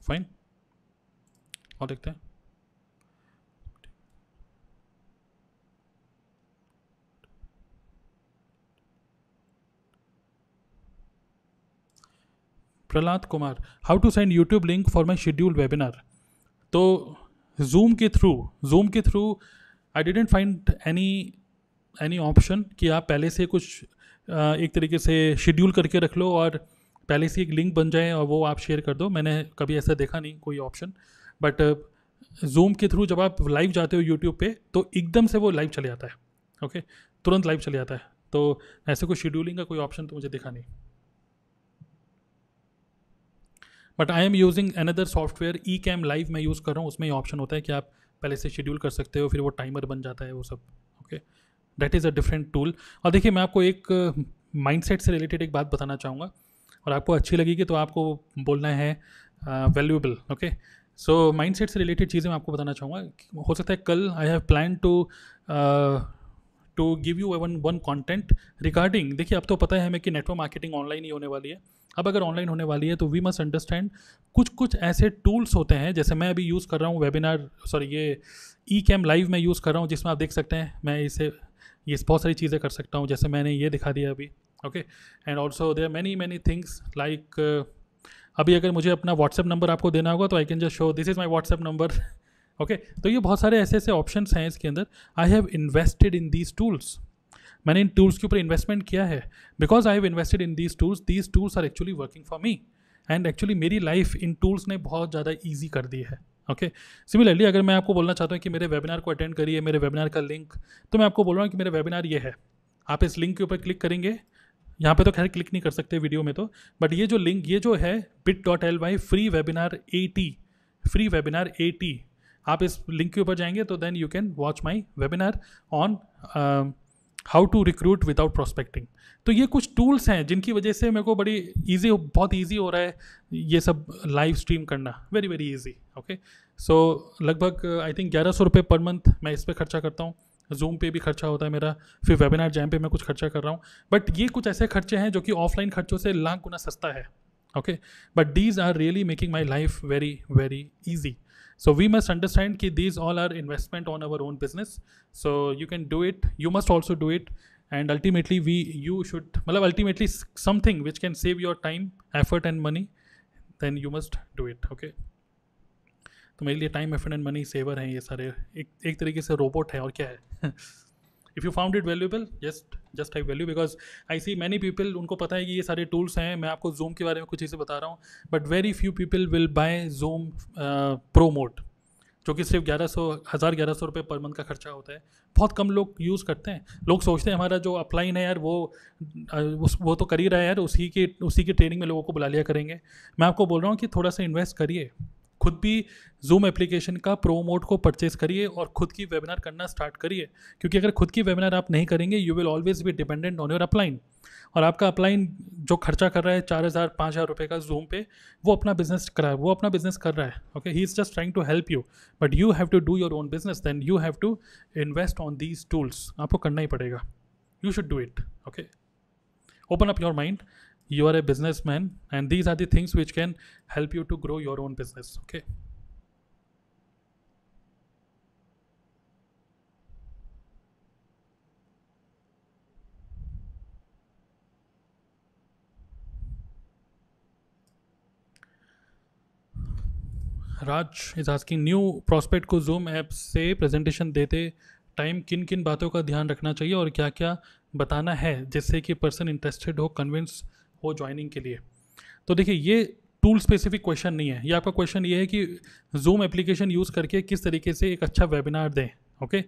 फाइन और देखते हैं Prahlad Kumar how to send YouTube link for my scheduled webinar तो जूम के थ्रू जूम के थ्रू I didn't find any any option कि आप पहले से कुछ एक तरीके से शेड्यूल करके रख लो और पहले से एक लिंक बन जाए और वो आप शेयर कर दो मैंने कभी ऐसा देखा नहीं कोई ऑप्शन बट जूम के थ्रू जब आप लाइव जाते हो यूट्यूब पे तो एकदम से वो लाइव चले जाता है ओके तुरंत लाइव चले जाता है तो ऐसे कोई शेड्यूलिंग का कोई ऑप्शन तो मुझे देखा नहीं but I am using another software Ecamm Live मैं यूज़ कर रहा हूँ उसमें ये ऑप्शन होता है कि आप पहले से शेड्यूल कर सकते हो फिर वो टाइमर बन जाता है वो सब okay that is a different tool और देखिए मैं आपको एक माइंडसेट uh, से रिलेटेड एक बात बताना चाहूँगा और आपको अच्छी लगेगी तो आपको बोलना है वैल्यूएबल ओके सो माइंड से रिलेटेड चीज़ें मैं आपको बताना चाहूँगा हो सकता है कल I have plan to to give you even one content regarding देखिए अब तो पता है हमें कि नेटवर्क मार्केटिंग ऑनलाइन ही होने वाली है अब अगर ऑनलाइन होने वाली है तो वी मस्ट अंडरस्टैंड कुछ कुछ ऐसे टूल्स होते हैं जैसे मैं अभी यूज़ कर रहा हूँ वेबिनार सॉरी ये ई कैम लाइव में यूज़ कर रहा हूँ जिसमें आप देख सकते हैं मैं इसे ये बहुत सारी चीज़ें कर सकता हूँ जैसे मैंने ये दिखा दिया अभी okay and also there many many things like अभी अगर मुझे अपना व्हाट्सएप नंबर आपको देना होगा तो I can just show this is my WhatsApp number okay तो ये बहुत सारे ऐसे ऐसे ऑप्शन हैं इसके अंदर I have invested in these tools मैंने इन टूल्स के ऊपर इन्वेस्टमेंट किया है because I have invested in these tools these tools are actually working for me and actually मेरी लाइफ इन टूल्स ने बहुत ज़्यादा ईजी कर दी है ओके okay. सिमिलरली अगर मैं आपको बोलना चाहता हूँ कि मेरे वेबिनार को अटेंड करिए मेरे वेबिनार का लिंक तो मैं आपको बोल रहा हूँ कि मेरा वेबिनार ये है आप इस लिंक के ऊपर क्लिक करेंगे यहाँ पे तो खैर क्लिक नहीं कर सकते वीडियो में तो बट ये जो लिंक ये जो है bit dot L Y free webinar A T free webinar A T आप इस लिंक के ऊपर जाएंगे तो then you can watch my webinar on how to recruit without prospecting तो ये कुछ टूल्स हैं जिनकी वजह से मेरे को बड़ी ईजी बहुत ईजी हो रहा है ये सब लाइव स्ट्रीम करना very very easy okay so लगभग आई uh, थिंक ग्यारह सौ रुपये पर मंथ मैं इस पर खर्चा करता हूँ जूम पे भी खर्चा होता है मेरा फिर वेबिनार जैम पे मैं कुछ खर्चा कर रहा हूँ बट ये कुछ ऐसे खर्चे हैं जो कि ऑफलाइन खर्चों से लाख गुना सस्ता है okay but these are really making my life very very easy So we must understand that these all are investment on our own business. So you can do it. You must also do it. And ultimately, we you should. Malab, ultimately, something which can save your time, effort, and money, then you must do it. Okay. तो मेरे लिए time effort and money saver हैं ये सारे एक एक तरीके से रोबोट है और क्या है if you found it valuable just just type value because I see many people उनको पता है कि ये सारे टूल्स हैं मैं आपको जूम के बारे में कुछ चीज़ें बता रहा हूँ but very few people will buy Zoom Pro जो कि सिर्फ ग्यारह सौ हज़ार ग्यारह सौ रुपये पर मंथ का खर्चा होता है बहुत कम लोग यूज़ करते हैं लोग सोचते हैं हमारा जो अपलाइन है यार वो uh, उस वो तो कर ही रहा है यार उसी की उसी की ट्रेनिंग में लोगों को बुला लिया करेंगे मैं आपको बोल रहा हूँ कि थोड़ा सा इन्वेस्ट करिए खुद भी जूम एप्लीकेशन का प्रोमोट को परचेज करिए और खुद की वेबिनार करना स्टार्ट करिए क्योंकि अगर खुद की वेबिनार आप नहीं करेंगे you will always be dependent on your upline और आपका अपलाइन जो खर्चा कर रहा है चार हज़ार पाँच हज़ार रुपये का जूम पे वो अपना बिजनेस कर रहा है वो अपना बिजनेस कर रहा है okay he is just trying to help you but you have to do your own business then you have to invest on these tools आपको करना ही पड़ेगा you should do it okay open up your mind are a business man and these are the things which can help you to grow your own business okay Raj is asking new prospect को Zoom app से presentation देते time किन किन बातों का ध्यान रखना चाहिए और क्या क्या बताना है जिससे कि पर्सन इंटरेस्टेड हो कन्विंस हो ज्वाइनिंग के लिए तो देखिए ये टूल स्पेसिफिक क्वेश्चन नहीं है ये आपका क्वेश्चन ये है कि जूम एप्लीकेशन यूज़ करके किस तरीके से एक अच्छा वेबिनार दें ओके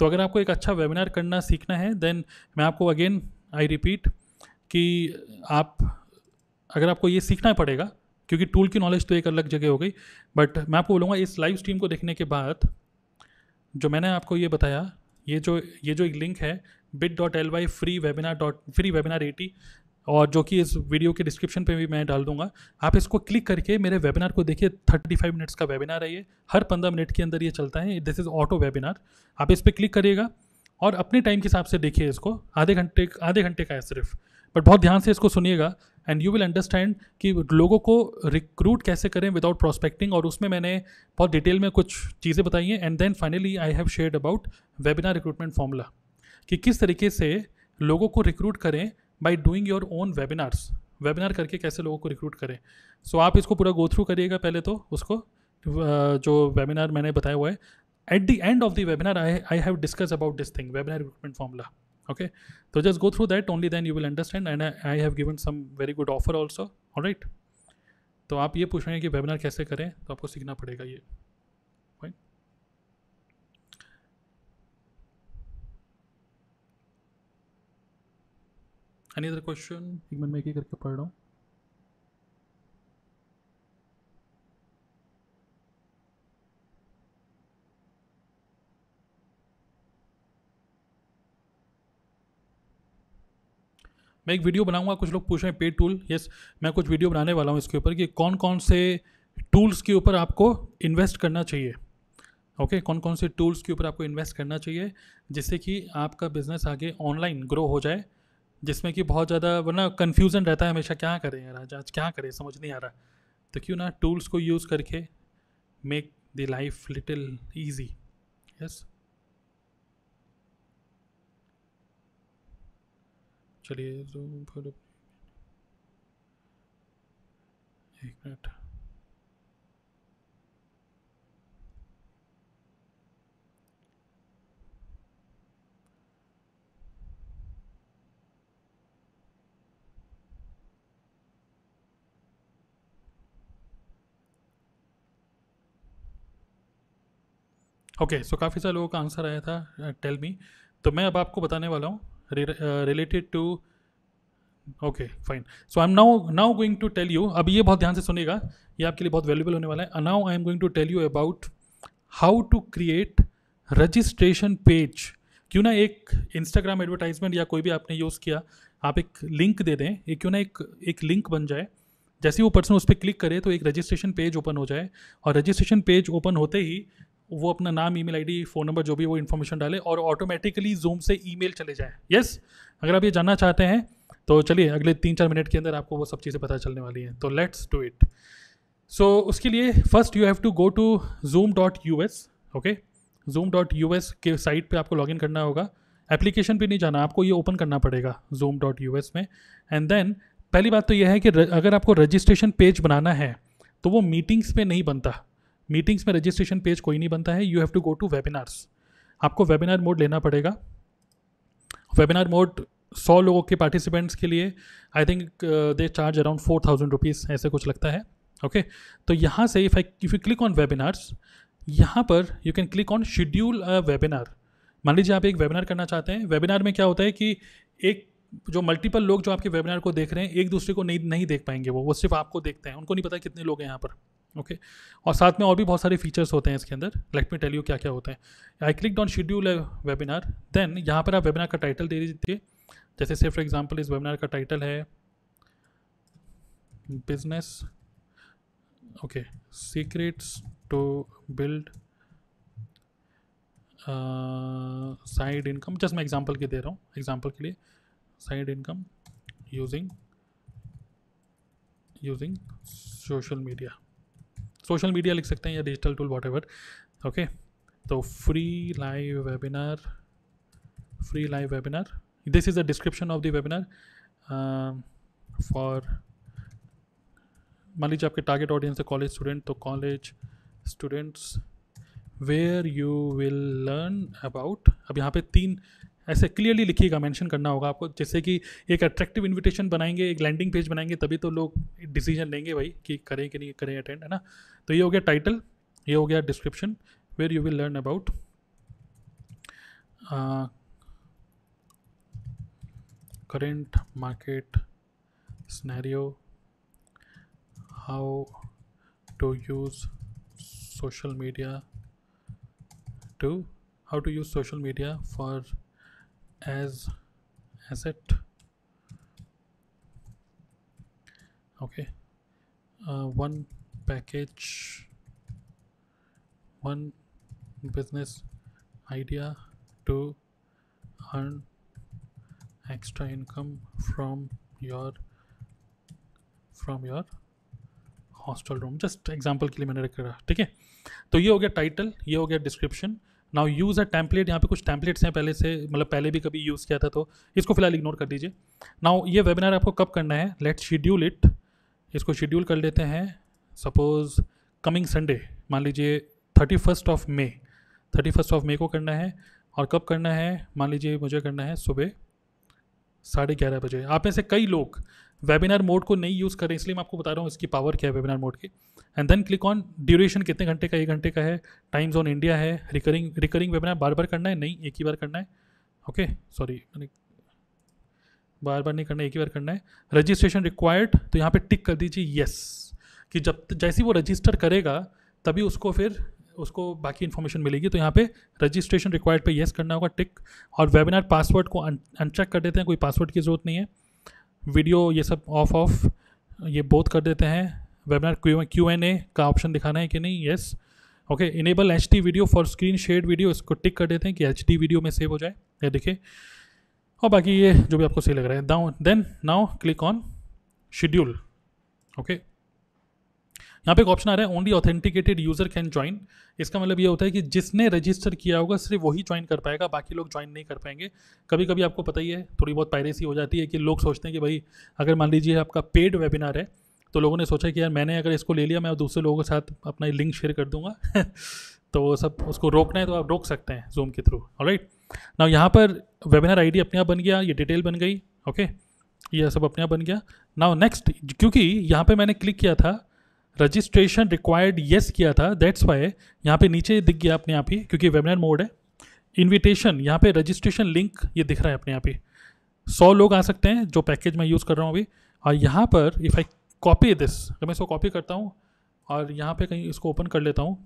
तो अगर आपको एक अच्छा वेबिनार करना सीखना है देन मैं आपको अगेन आई रिपीट कि आप अगर आपको ये सीखना पड़ेगा क्योंकि टूल की नॉलेज तो एक अलग जगह हो गई बट मैं आपको बोलूँगा इस लाइव स्ट्रीम को देखने के बाद जो मैंने आपको ये बताया ये जो ये जो एक लिंक है bit dot L Y free webinar dot free webinar A T और जो कि इस वीडियो के डिस्क्रिप्शन पे भी मैं डाल दूंगा आप इसको क्लिक करके मेरे वेबिनार को देखिए 35 मिनट्स का वेबिनार है ये हर 15 मिनट के अंदर ये चलता है दिस इज़ ऑटो वेबिनार आप इस पर क्लिक करिएगा और अपने टाइम के हिसाब से देखिए इसको आधे घंटे आधे घंटे का है सिर्फ बट बहुत ध्यान से इसको सुनिएगा एंड यू विल अंडरस्टैंड कि लोगों को रिक्रूट कैसे करें विदाउट प्रोस्पेक्टिंग और उसमें मैंने बहुत डिटेल में कुछ चीज़ें बताई हैं and then finally I have share about webinar recruitment formula कि किस तरीके से लोगों को रिक्रूट करें by doing your own webinars webinar करके कैसे लोगों को रिक्रूट करें सो so, आप इसको पूरा गो थ्रू करिएगा पहले तो उसको जो वेबिनार मैंने बताया हुआ है at the end of the webinar I I have discuss about this thing webinar recruitment formula okay तो just go through that only then you will understand and I have given some very good offer also right तो आप ये पूछ रहे हैं कि webinar कैसे करें तो आपको सीखना पड़ेगा ये एनी अदर क्वेश्चन एक मिनट में एक ही करके पढ़ रहा हूँ मैं एक वीडियो बनाऊंगा कुछ लोग पूछ रहे हैं पेड टूल यस मैं कुछ वीडियो बनाने वाला हूँ इसके ऊपर कि कौन कौन से टूल्स के ऊपर आपको इन्वेस्ट करना चाहिए ओके okay, कौन कौन से टूल्स के ऊपर आपको इन्वेस्ट करना चाहिए जिससे कि आपका बिज़नेस आगे ऑनलाइन ग्रो हो जाए जिसमें कि बहुत ज़्यादा वरना कन्फ्यूज़न रहता है हमेशा क्या करें यार आज आज क्या करें समझ नहीं आ रहा तो क्यों ना टूल्स को यूज़ करके make the life little easy yes चलिए एक मिनट ओके सो काफ़ी सारे लोगों का आंसर आया था टेल uh, मी तो मैं अब आपको बताने वाला हूँ related to okay fine so I am now now going to tell you अब ये बहुत ध्यान से सुनेगा ये आपके लिए बहुत वैल्यूबल होने वाला है now I am going to tell you about how to create registration page क्यों ना एक इंस्टाग्राम एडवर्टाइजमेंट या कोई भी आपने यूज़ किया आप एक लिंक दे दें एक क्यों ना एक एक लिंक बन जाए जैसे वो पर्सन उस पर क्लिक करे तो एक रजिस्ट्रेशन पेज ओपन हो जाए और रजिस्ट्रेशन पेज ओपन होते ही वो अपना नाम ईमेल आईडी फ़ोन नंबर जो भी वो इन्फॉर्मेशन डाले और ऑटोमेटिकली जूम से ईमेल चले जाए यस अगर आप ये जानना चाहते हैं तो चलिए अगले तीन चार मिनट के अंदर आपको वो सब चीज़ें पता चलने वाली हैं तो लेट्स डू इट सो उसके लिए first you have to go to Zoom dot U S okay Zoom dot U S के साइट पर आपको लॉगिन करना होगा एप्लीकेशन पर नहीं जाना आपको ये ओपन करना पड़ेगा जूम डॉट यू एस में एंड देन पहली बात तो यह है कि अगर आपको रजिस्ट्रेशन पेज बनाना है तो वो मीटिंग्स पे नहीं बनता मीटिंग्स में रजिस्ट्रेशन पेज कोई नहीं बनता है you have to go to webinars आपको वेबिनार मोड लेना पड़ेगा वेबिनार मोड सौ लोगों के पार्टिसिपेंट्स के लिए I think they charge around four thousand rupees ऐसे कुछ लगता है ओके okay? तो यहाँ से if I if you click on webinars यहाँ पर you can click on schedule a webinar मान लीजिए आप एक वेबिनार करना चाहते हैं वेबिनार में क्या होता है कि एक जो मल्टीपल लोग जो आपके वेबिनार को देख रहे हैं एक दूसरे को नहीं नहीं देख पाएंगे वो वो सिर्फ आपको देखते हैं उनको नहीं पता कितने लोग हैं यहाँ पर ओके okay. और साथ में और भी बहुत सारे फीचर्स होते हैं इसके अंदर लेट मी टेल यू क्या क्या होते हैं I click on schedule webinar then यहाँ पर आप वेबिनार का टाइटल दे दीजिए जैसे से फॉर एग्जांपल इस वेबिनार का टाइटल है business okay secrets to build side income just मैं एग्ज़ाम्पल के दे रहा हूँ एग्ज़ाम्पल के लिए side income using using social media social media लिख सकते हैं या digital tool whatever okay तो free live webinar free live webinar this is the description of the webinar for मान लीजिए आपके टारगेट ऑडियंस है कॉलेज स्टूडेंट तो college students where you will learn about अब यहाँ पे तीन ऐसे क्लियरली लिखिएगा मेंशन करना होगा आपको जैसे कि एक अट्रैक्टिव इनविटेशन बनाएंगे एक लैंडिंग पेज बनाएंगे तभी तो लोग डिसीजन लेंगे भाई कि करें कि नहीं करें अटेंड है ना तो ये हो गया टाइटल ये हो गया description where you will learn about current market scenario how to use social media to how to use social media for as asset okay uh, one package one business idea to earn extra income from your from your hostel room just example के लिए मैंने रखा ठीक है तो ये हो गया टाइटल ये हो गया description now use a template यहाँ पे कुछ टैम्पलेट्स हैं पहले से मतलब पहले भी कभी यूज़ किया था तो इसको फिलहाल इग्नोर कर दीजिए नाउ ये वेबिनार आपको कब करना है लेट शेड्यूल इट इसको शेड्यूल कर लेते हैं सपोज़ कमिंग संडे मान लीजिए thirty first of May thirty first of May को करना है और कब करना है मान लीजिए मुझे करना है सुबह साढ़े ग्यारह बजे आप में से कई लोग वेबिनार मोड को नहीं यूज़ करें इसलिए मैं आपको बता रहा हूँ इसकी पावर क्या है वेबिनार मोड की and then click on duration कितने घंटे का एक घंटे का है टाइम जोन इंडिया है रिकरिंग रिकरिंग वेबिनार बार बार करना है नहीं एक ही बार करना है ओके सॉरी मैंने बार बार नहीं करना है एक ही बार करना है रजिस्ट्रेशन रिक्वायर्ड तो यहाँ पे टिक कर दीजिए येस कि जब जैसे वो रजिस्टर करेगा तभी उसको फिर उसको बाकी इन्फॉर्मेशन मिलेगी तो यहाँ पे रजिस्ट्रेशन रिक्वायर्ड पे येस करना होगा टिक और वेबिनार पासवर्ड को अनचेक कर देते हैं कोई पासवर्ड की ज़रूरत नहीं है वीडियो ये सब ऑफ ऑफ ये बोथ कर देते हैं webinar Q Q and A का ऑप्शन दिखाना है कि नहीं yes okay enable H D video for screen share video इसको टिक कर देते हैं कि एच डी वीडियो में सेव हो जाए ये देखिए और बाकी ये जो भी आपको सही लग रहा है though then now click on schedule okay यहाँ पे एक ऑप्शन आ रहा है only authenticated user can join इसका मतलब ये होता है कि जिसने रजिस्टर किया होगा सिर्फ वही ज्वाइन कर पाएगा बाकी लोग ज्वाइन नहीं कर पाएंगे कभी कभी आपको पता ही है थोड़ी बहुत पायरेसी हो जाती है कि लोग सोचते हैं कि भाई अगर मान लीजिए आपका पेड वेबिनार है तो लोगों ने सोचा कि यार मैंने अगर इसको ले लिया मैं दूसरे लोगों के साथ अपना लिंक शेयर कर दूंगा (laughs) तो वो सब उसको रोकना है तो आप रोक सकते हैं जूम के थ्रू राइट ना यहाँ पर वेबिनार आई अपने आप बन गया ये डिटेल बन गई ओके ये सब अपने आप बन गया नाउ नेक्स्ट क्योंकि यहाँ पे मैंने क्लिक किया था रजिस्ट्रेशन रिक्वायर्ड येस किया था दैट्स वाई यहाँ पे नीचे दिख गया अपने आप ही क्योंकि वेबिनार मोड है इन्विटेशन यहाँ पे रजिस्ट्रेशन लिंक ये दिख रहा है अपने आप ही सौ लोग आ सकते हैं जो पैकेज मैं यूज़ कर रहा हूँ अभी और यहाँ पर इफ़ आई कॉपी दिस अगर मैं इसको कॉपी करता हूँ और यहाँ पे कहीं इसको ओपन कर लेता हूँ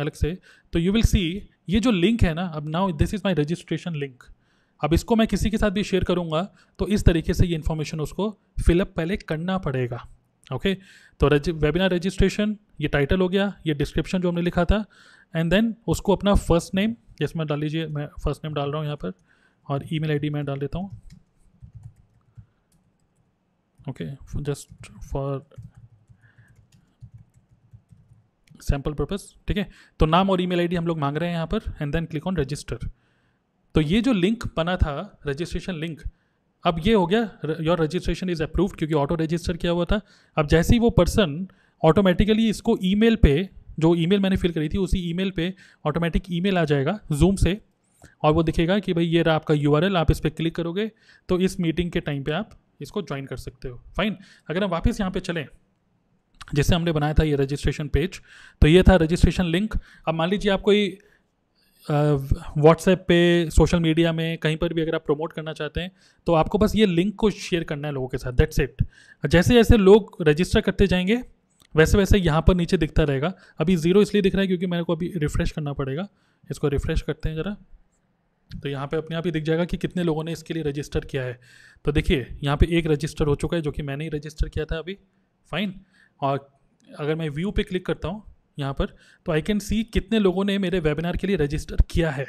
अलग से तो यू विल सी ये जो लिंक है ना अब now this is my registration link अब इसको मैं किसी के साथ भी शेयर करूँगा तो इस तरीके से ये इन्फॉर्मेशन उसको फिलअप पहले करना पड़ेगा ओके तो वेबिनार रजिस्ट्रेशन ये टाइटल हो गया ये डिस्क्रिप्शन जो हमने लिखा था एंड देन उसको अपना फर्स्ट नेम जिसमें डाल लीजिए मैं फर्स्ट नेम डाल रहा हूँ यहाँ पर और ई मेल मैं डाल देता हूँ okay just for sample purpose ठीक है तो नाम और ईमेल आईडी हम लोग मांग रहे हैं यहाँ पर and then click on register तो ये जो लिंक बना था रजिस्ट्रेशन लिंक अब ये हो गया योर रजिस्ट्रेशन इज़ अप्रूव्ड क्योंकि ऑटो रजिस्टर किया हुआ था अब जैसे ही वो पर्सन ऑटोमेटिकली इसको ईमेल पे जो ईमेल मैंने फिल करी थी उसी ईमेल पे ऑटोमेटिक ईमेल आ जाएगा जूम से और वो दिखेगा कि भाई ये रहा आपका यू आप इस पर क्लिक करोगे तो इस मीटिंग के टाइम पर आप इसको ज्वाइन कर सकते हो फाइन अगर हम वापस यहाँ पर चलें जिससे हमने बनाया था ये रजिस्ट्रेशन पेज तो ये था रजिस्ट्रेशन लिंक अब मान लीजिए आप कोई व्हाट्सएप पे सोशल मीडिया में कहीं पर भी अगर आप प्रमोट करना चाहते हैं तो आपको बस ये लिंक को शेयर करना है लोगों के साथ दैट्स इट जैसे जैसे लोग रजिस्टर करते जाएंगे वैसे वैसे यहाँ पर नीचे दिखता रहेगा अभी ज़ीरो इसलिए दिख रहा है क्योंकि मेरे को अभी रिफ़्रेश करना पड़ेगा इसको रिफ़्रेश करते हैं ज़रा तो यहाँ पे अपने आप ही दिख जाएगा कि कितने लोगों ने इसके लिए रजिस्टर किया है तो देखिए यहाँ पे एक रजिस्टर हो चुका है जो कि मैंने ही रजिस्टर किया था अभी फाइन और अगर मैं व्यू पे क्लिक करता हूँ यहाँ पर तो आई कैन सी कितने लोगों ने मेरे वेबिनार के लिए रजिस्टर किया है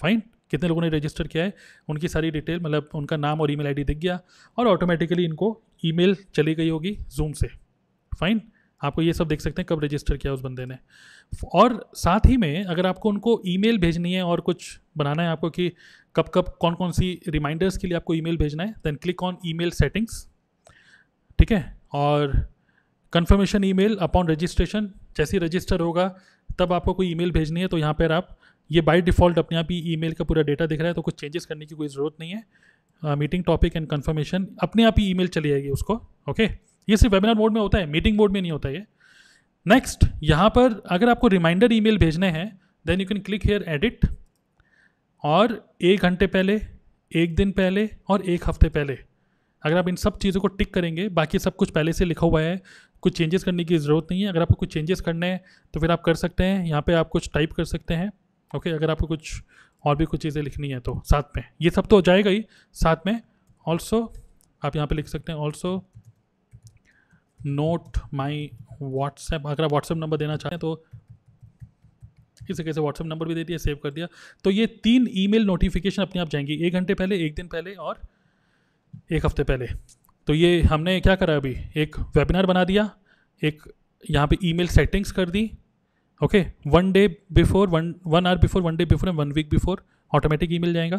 फाइन कितने लोगों ने रजिस्टर किया है उनकी सारी डिटेल मतलब उनका नाम और ईमेल आईडी दिख गया और ऑटोमेटिकली इनको ईमेल चली गई होगी जूम से फाइन आपको ये सब देख सकते हैं कब रजिस्टर किया उस बंदे ने और साथ ही में अगर आपको उनको ईमेल भेजनी है और कुछ बनाना है आपको कि कब कब कौन कौन सी रिमाइंडर्स के लिए आपको ईमेल भेजना है then click on email settings ठीक है और कन्फर्मेशन ईमेल अपॉन रजिस्ट्रेशन जैसे ही रजिस्टर होगा तब आपको कोई ईमेल भेजनी है तो यहाँ पर आप ये बाई डिफ़ॉल्ट अपने आप ही ईमेल का पूरा डेटा दिख रहा है तो कुछ चेंजेस करने की कोई ज़रूरत नहीं है मीटिंग टॉपिक एंड कन्फर्मेशन अपने आप ही ईमेल चली जाएगी उसको ओके ये सिर्फ वेबिनार मोड में होता है मीटिंग मोड में नहीं होता ये नेक्स्ट यहाँ पर अगर आपको रिमाइंडर ईमेल भेजने हैं then you can click here edit और एक घंटे पहले एक दिन पहले और एक हफ्ते पहले अगर आप इन सब चीज़ों को टिक करेंगे बाकी सब कुछ पहले से लिखा हुआ है कुछ चेंजेस करने की ज़रूरत नहीं है अगर आपको कुछ चेंजेस करने हैं तो फिर आप कर सकते हैं यहाँ पे आप कुछ टाइप कर सकते हैं ओके अगर आपको कुछ और भी कुछ चीज़ें लिखनी है तो साथ में ये सब तो हो जाएगा ही साथ में ऑल्सो आप यहाँ पे लिख सकते हैं ऑल्सो नोट माई व्हाट्सएप अगर आप व्हाट्सएप नंबर देना चाहें तो इस तरीके से व्हाट्सएप नंबर भी दे दिया सेव कर दिया तो ये तीन ईमेल नोटिफिकेशन अपने आप जाएंगी एक घंटे पहले एक दिन पहले और एक हफ्ते पहले तो ये हमने क्या करा अभी एक वेबिनार बना दिया एक यहाँ पे ईमेल सेटिंग्स कर दी okay one day before one one hour before one day before and one week before automatic email जाएगा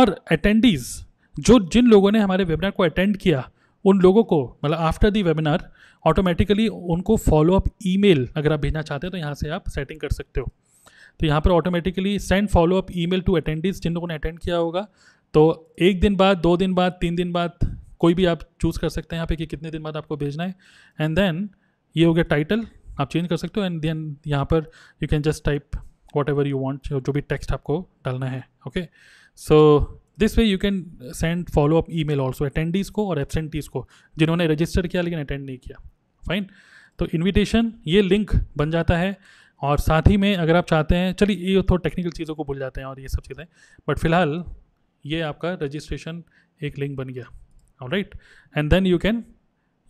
और अटेंडीज़ जो जिन लोगों ने हमारे वेबिनार को अटेंड किया उन लोगों को मतलब आफ्टर दी वेबिनार ऑटोमेटिकली उनको फॉलो अप ईमेल अगर आप भेजना चाहते हो तो यहाँ से आप सेटिंग कर सकते हो तो यहाँ पर automatically send follow up email to attendees जिन लोगों ने अटेंड किया होगा तो एक दिन बाद दो दिन बाद तीन दिन बाद कोई भी आप चूज़ कर सकते हैं यहाँ पे कि कितने दिन बाद आपको भेजना है एंड देन ये हो गया टाइटल आप चेंज कर सकते हो एंड देन यहाँ पर you can just type whatever you want जो भी टेक्स्ट आपको डालना है okay so this way you can send follow up email also attendees को और एबसेंटीज़ को जिन्होंने रजिस्टर किया लेकिन अटेंड नहीं किया फाइन तो इन्विटेशन ये लिंक बन जाता है और साथ ही में अगर आप चाहते हैं चलिए ये थोड़ा टेक्निकल चीज़ों को भूल जाते हैं और ये सब चीज़ें बट फिलहाल ये आपका रजिस्ट्रेशन एक लिंक बन गया right and then you can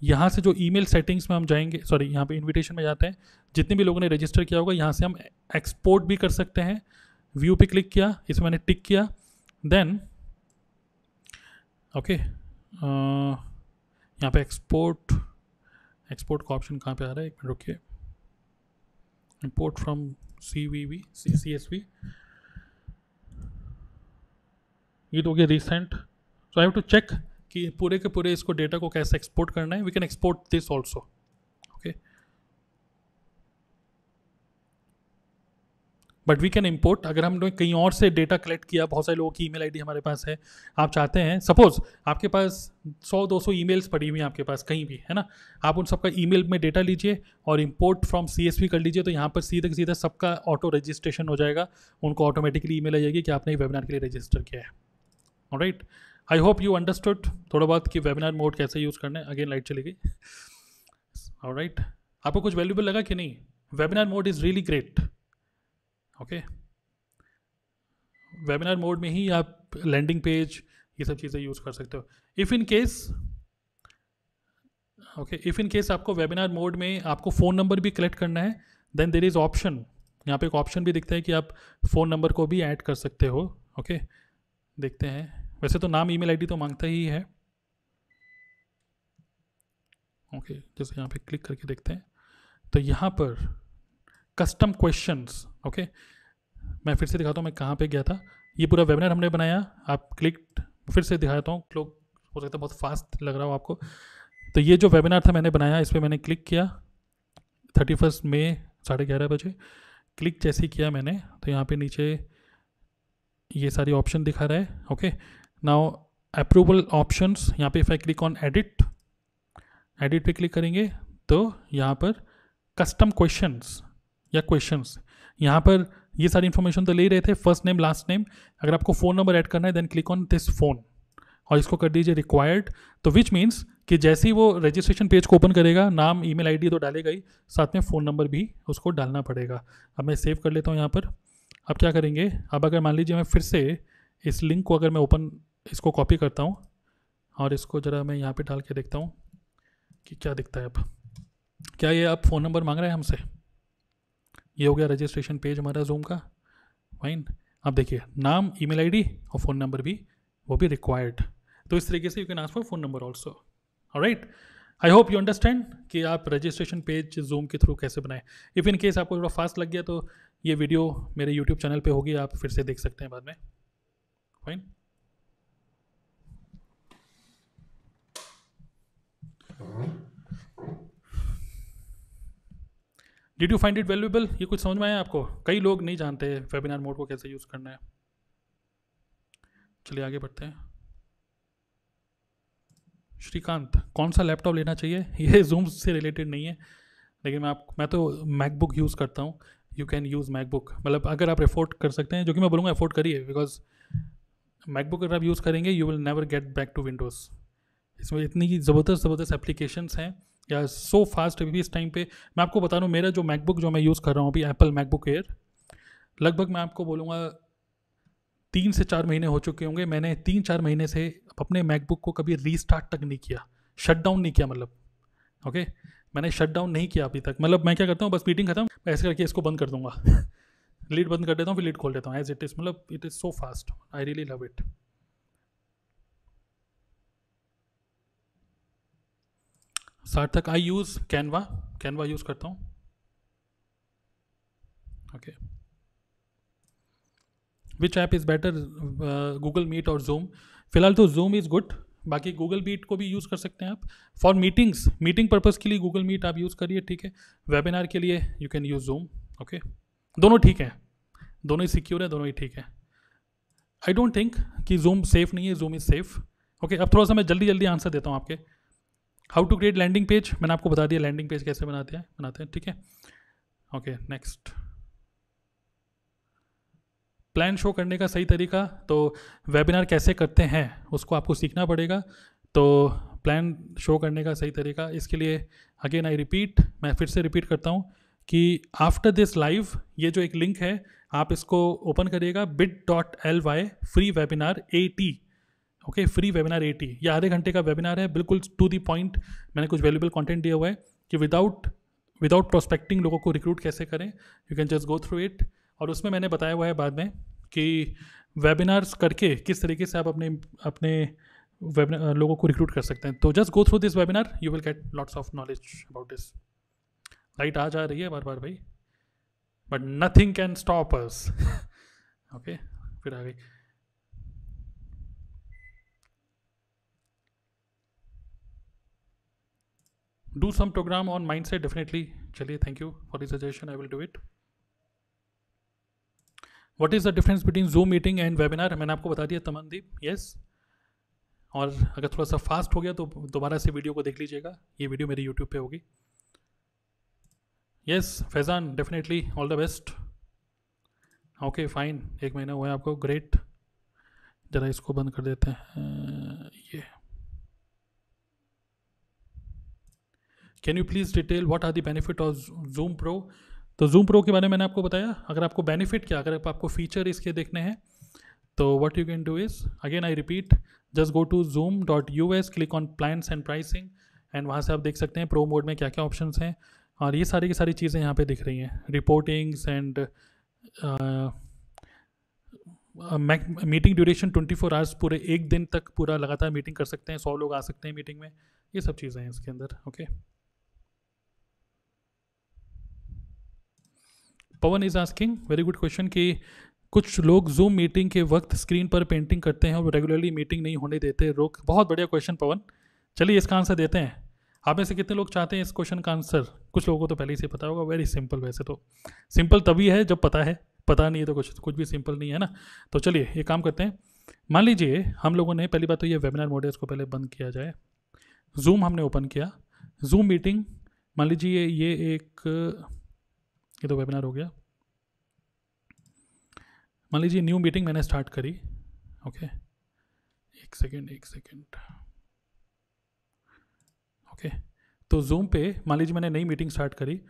यहाँ से जो ईमेल सेटिंग्स में हम जाएंगे सॉरी यहाँ पे इनविटेशन में जाते हैं जितने भी लोगों ने रजिस्टर किया होगा यहाँ से हम एक्सपोर्ट भी कर सकते हैं व्यू पे क्लिक किया इसमें मैंने टिक किया देन ओके uh, यहाँ पे एक्सपोर्ट एक्सपोर्ट का ऑप्शन कहाँ पे आ रहा है एक मिनट रुकिए import from C V V C C S V ये तो हो गया recent so I have to check कि पूरे के पूरे इसको डेटा को कैसे एक्सपोर्ट करना है we can export this also okay but we can import अगर हमने कहीं और से डेटा कलेक्ट किया बहुत सारे लोगों की ईमेल आईडी हमारे पास है आप चाहते हैं सपोज आपके पास 100-200 ईमेल्स पड़ी हुई हैं आपके पास कहीं भी है ना आप उन सबका ईमेल में डेटा लीजिए और इम्पोर्ट फ्रॉम सी कर लीजिए तो यहाँ पर सीधे सीधा सबका ऑटो रजिस्ट्रेशन हो जाएगा उनको ऑटोमेटिकली ई मेल आ जाएगी कि आपने वेबिनार के लिए रजिस्टर किया है right right? I hope you understood थोड़ा बहुत कि वेबिनार मोड कैसे यूज़ करना है अगेन लाइट चली गई और राइट आपको कुछ वैल्यूबल लगा कि नहीं webinar mode is really great okay webinar mode में ही आप लैंडिंग पेज ये सब चीज़ें यूज़ कर सकते हो if in case okay if in case आपको वेबिनार मोड में आपको फ़ोन नंबर भी कलेक्ट करना है देन देर इज़ ऑप्शन यहाँ पे एक ऑप्शन भी दिखता है कि आप फ़ोन नंबर को भी ऐड कर सकते हो ओके okay? देखते हैं वैसे तो नाम ईमेल आईडी तो मांगता ही है ओके okay, जैसे यहाँ पे क्लिक करके देखते हैं तो यहाँ पर कस्टम क्वेश्चंस ओके मैं फिर से दिखाता हूँ मैं कहाँ पे गया था ये पूरा वेबिनार हमने बनाया आप क्लिक फिर से दिखाता हूँ लोग हो सकता है बहुत फास्ट लग रहा हो आपको तो ये जो वेबिनार था मैंने बनाया इस पर मैंने क्लिक किया थर्टी फर्स्ट मे साढ़े ग्यारह बजे क्लिक जैसे किया मैंने तो यहाँ पे नीचे ये सारी ऑप्शन दिखा रहा है ओके नाउ अप्रूवल ऑप्शंस यहाँ पे if I click on edit edit पे क्लिक करेंगे तो यहाँ पर कस्टम क्वेश्चंस या क्वेश्चंस यहाँ पर ये सारी इन्फॉर्मेशन तो ले रहे थे फर्स्ट नेम लास्ट नेम अगर आपको फ़ोन नंबर ऐड करना है then click on this phone और इसको कर दीजिए रिक्वायर्ड तो विच मीन्स कि जैसे ही वो रजिस्ट्रेशन पेज को ओपन करेगा नाम ईमेल आईडी तो डालेगा ही साथ में फ़ोन नंबर भी उसको डालना पड़ेगा अब मैं सेव कर लेता हूँ यहाँ पर अब क्या करेंगे अब अगर मान लीजिए मैं फिर से इस लिंक को अगर मैं ओपन इसको कॉपी करता हूँ और इसको ज़रा मैं यहाँ पे डाल के देखता हूँ कि क्या दिखता है अब क्या ये आप फ़ोन नंबर मांग रहे हैं हमसे ये हो गया रजिस्ट्रेशन पेज हमारा जूम का फाइन आप देखिए नाम ईमेल आईडी और फ़ोन नंबर भी वो भी रिक्वायर्ड तो इस तरीके से you can ask for phone number also right I hope you understand कि आप रजिस्ट्रेशन पेज जूम के थ्रू कैसे बनाएं इफ़ इन केस आपको थोड़ा फास्ट लग गया तो ये वीडियो मेरे यूट्यूब चैनल पे होगी आप फिर से देख सकते हैं बाद में fine did you find it valuable ये कुछ समझ में आया आपको कई लोग नहीं जानते वेबिनार मोड को कैसे यूज़ करना है चलिए आगे बढ़ते हैं श्रीकांत कौन सा लैपटॉप लेना चाहिए (laughs) ये जूम से रिलेटेड नहीं है लेकिन मैं आप मैं तो मैकबुक यूज़ करता हूँ यू कैन यूज़ मैकबुक मतलब अगर आप अफोर्ड कर सकते हैं जो कि मैं बोलूँगा अफोर्ड करिए बिकॉज मैकबुक अगर आप यूज़ करेंगे you will never get back to Windows इसमें इतनी ज़बरदस्त ज़बरदस्त एप्लीकेशन हैं या सो फास्ट अभी भी इस टाइम पे मैं आपको बता रहा हूँ मेरा जो मैकबुक जो मैं यूज़ कर रहा हूँ अभी एप्पल मैकबुक एयर लगभग मैं आपको बोलूँगा तीन से चार महीने हो चुके होंगे मैंने तीन चार महीने से अपने मैकबुक को कभी रीस्टार्ट तक नहीं किया शट डाउन नहीं किया मतलब ओके मैंने शट डाउन नहीं किया अभी तक मतलब मैं क्या करता हूँ बस मीटिंग खत्म ऐसे करके इसको बंद कर दूंगा लीड (laughs) बंद कर देता हूँ फिर लीड खोल देता हूँ एज इट इज़ मतलब it is so fast I really love it Sarthak I use Canva Canva use करता हूँ okay which app is better Google Meet और जूम फिलहाल तो जूम इज़ गुड बाकी गूगल मीट को भी यूज़ कर सकते हैं आप फॉर मीटिंग्स मीटिंग पर्पज़ के लिए गूगल मीट आप यूज़ करिए ठीक है वेबिनार के लिए you can use Zoom okay दोनों ठीक हैं दोनों ही सिक्योर है दोनों ही ठीक है आई डोंट थिंक कि जूम सेफ़ नहीं है जूम इज़ सेफ़ ओके अब थोड़ा सा मैं जल्दी जल्दी आंसर देता हूँ आपके how to create landing page मैंने आपको बता दिया लैंडिंग पेज कैसे बनाते हैं बनाते हैं ठीक है ओके नेक्स्ट प्लान शो करने का सही तरीका तो वेबिनार कैसे करते हैं उसको आपको सीखना पड़ेगा तो प्लान शो करने का सही तरीका इसके लिए अगेन आई रिपीट मैं फिर से रिपीट करता हूँ कि आफ्टर दिस लाइव ये जो एक लिंक है आप इसको ओपन करिएगा bit dot L Y free webinar A T okay free webinar AT या आधे घंटे का वेबिनार है बिल्कुल टू दी पॉइंट मैंने कुछ वैल्यूबल कॉन्टेंट दिया हुआ है कि विदाउट विदाउट प्रोस्पेक्टिंग लोगों को रिक्रूट कैसे करें you can just go through it और उसमें मैंने बताया हुआ है बाद में कि वेबिनार्स करके किस तरीके से आप अपने अपने वेबिनार लोगों को रिक्रूट कर सकते हैं तो just go through this webinar you will get lots of knowledge about this light आ जा रही है बार बार भाई but nothing can stop us okay फिर आ गई some program on mindset definitely चलिए thank you for this suggestion I will do it what is the difference between Zoom meeting and webinar मैंने आपको बता दिया तमनदीप यस और अगर थोड़ा सा फास्ट हो गया तो दोबारा से वीडियो को देख लीजिएगा ये वीडियो मेरी यूट्यूब पे होगी yes Faizan definitely all the best okay fine एक महीना हुआ है आपको ग्रेट ज़रा इसको बंद कर देते हैं ये can you please detail what are the benefit of Zoom pro तो जूम प्रो के बारे में मैंने आपको बताया अगर आपको बेनिफिट क्या अगर आपको फीचर इसके देखने हैं तो what you can do is again I repeat just go to Zoom dot U S click on plans and pricing and वहाँ से आप देख सकते हैं प्रो मोड में क्या क्या ऑप्शन हैं और ये सारी की सारी चीज़ें यहाँ पे दिख रही हैं reportings and meeting duration 24 four hours पूरे एक दिन तक पूरा लगातार मीटिंग कर सकते हैं सौ लोग आ सकते हैं मीटिंग में ये सब चीज़ें हैं इसके अंदर okay okay? Pawan is asking very good question कि कुछ लोग जूम मीटिंग के वक्त स्क्रीन पर पेंटिंग करते हैं और रेगुलरली मीटिंग नहीं होने देते रोक बहुत बढ़िया क्वेश्चन पवन चलिए इसका आंसर देते हैं आप में से कितने लोग चाहते हैं इस क्वेश्चन का आंसर कुछ लोगों को तो पहले से पता होगा वेरी सिंपल वैसे तो सिंपल तभी है जब पता है पता नहीं है तो कुछ कुछ भी सिंपल नहीं है ना तो चलिए ये काम करते हैं मान लीजिए हम लोगों ने पहली बात तो ये वेबिनार मोड है इसको पहले बंद किया जाए जूम हमने ओपन किया जूम मीटिंग मान लीजिए ये एक ये तो वेबिनार हो गया मान लीजिए न्यू मीटिंग मैंने स्टार्ट करी ओके एक सेकेंड एक सेकेंड ओके तो जूम पे मान लीजिए मैंने नई मीटिंग स्टार्ट करी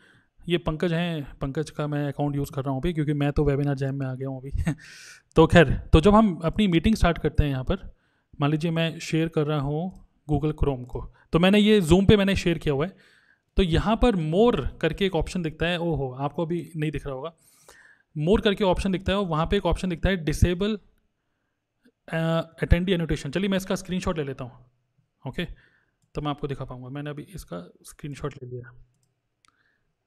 ये पंकज हैं पंकज का मैं अकाउंट यूज़ कर रहा हूँ अभी क्योंकि मैं तो वेबिनार जैम में आ गया हूँ अभी (laughs) तो खैर तो जब हम अपनी मीटिंग स्टार्ट करते हैं यहाँ पर मान लीजिए मैं शेयर कर रहा हूँ गूगल क्रोम को तो मैंने ये जूम पे मैंने शेयर किया हुआ है तो यहाँ पर मोर करके एक ऑप्शन दिखता है ओहो आपको अभी नहीं दिख रहा होगा मोर करके ऑप्शन दिखता है और वहाँ पे एक ऑप्शन दिखता है डिसेबल अटेंडी एनोटेशन चलिए मैं इसका स्क्रीन ले लेता हूँ ओके तो मैं आपको दिखा पाऊँगा मैंने अभी इसका स्क्रीन ले लिया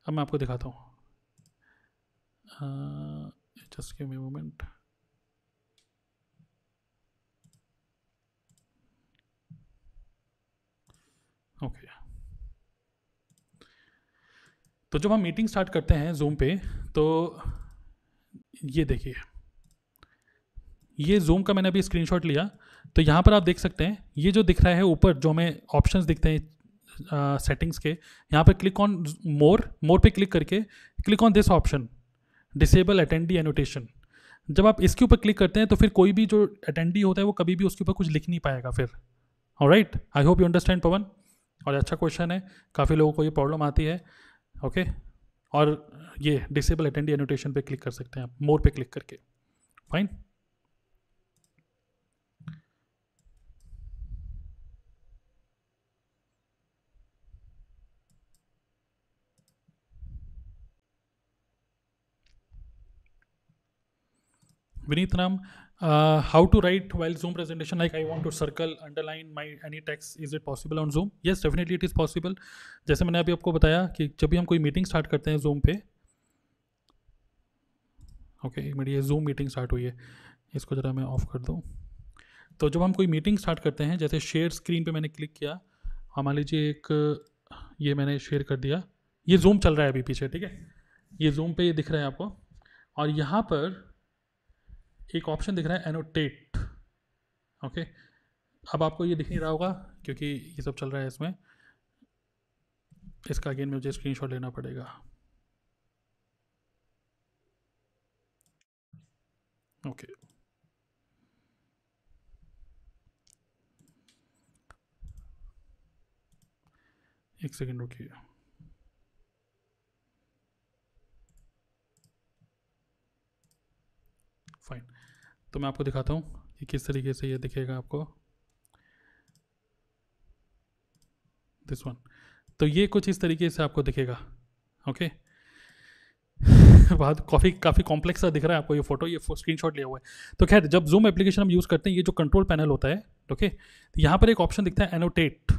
अब मैं आपको दिखाता हूँ just give me moment okay तो जब हम मीटिंग स्टार्ट करते हैं जूम पे तो ये देखिए ये जूम का मैंने अभी स्क्रीनशॉट लिया तो यहाँ पर आप देख सकते हैं ये जो दिख रहा है ऊपर जो हमें ऑप्शंस दिखते हैं सेटिंग्स के यहाँ पर क्लिक ऑन मोर मोर पे क्लिक करके click on this option disable attendee annotation जब आप इसके ऊपर क्लिक करते हैं तो फिर कोई भी जो अटेंडी होता है वो कभी भी उसके ऊपर कुछ लिख नहीं पाएगा फिर और right I hope you understand Pawan और अच्छा क्वेश्चन है काफ़ी लोगों को ये प्रॉब्लम आती है ओके और ये डिसेबल अटेंडी एनोटेशन पे क्लिक कर सकते हैं आप मोर पे क्लिक करके fine Vineet Ram Uh, how to write while Zoom presentation like I want to circle, underline my any text, is it possible on Zoom? Yes, definitely it is possible. जैसे मैंने अभी आपको बताया कि जब भी हम कोई मीटिंग स्टार्ट करते हैं जूम पे ओके okay, मेरी ये जूम मीटिंग स्टार्ट हुई है इसको ज़रा मैं ऑफ़ कर दूँ तो जब हम कोई मीटिंग स्टार्ट करते हैं जैसे शेयर स्क्रीन पे मैंने क्लिक किया हाँ, मान लीजिए एक ये मैंने शेयर कर दिया ये जूम चल रहा है अभी पीछे ठीक है ये जूम पे ये दिख रहा है आपको और यहाँ पर एक ऑप्शन दिख रहा है एनोटेट ओके अब आपको ये दिख नहीं रहा होगा क्योंकि ये सब चल रहा है इसमें इसका अगेन मुझे शॉट लेना पड़ेगा ओके एक सेकेंड रुकिए फाइन तो मैं आपको दिखाता हूँ कि किस तरीके से ये दिखेगा आपको दिस वन तो ये कुछ इस तरीके से आपको दिखेगा ओके बाद काफ़ी काफ़ी कॉम्प्लेक्स सा दिख रहा है आपको ये फोटो ये स्क्रीन शॉट लिया हुआ है तो खैर जब जूम एप्लीकेशन हम यूज़ करते हैं ये जो कंट्रोल पैनल होता है ओके तो यहाँ पर एक ऑप्शन दिखता है एनोटेट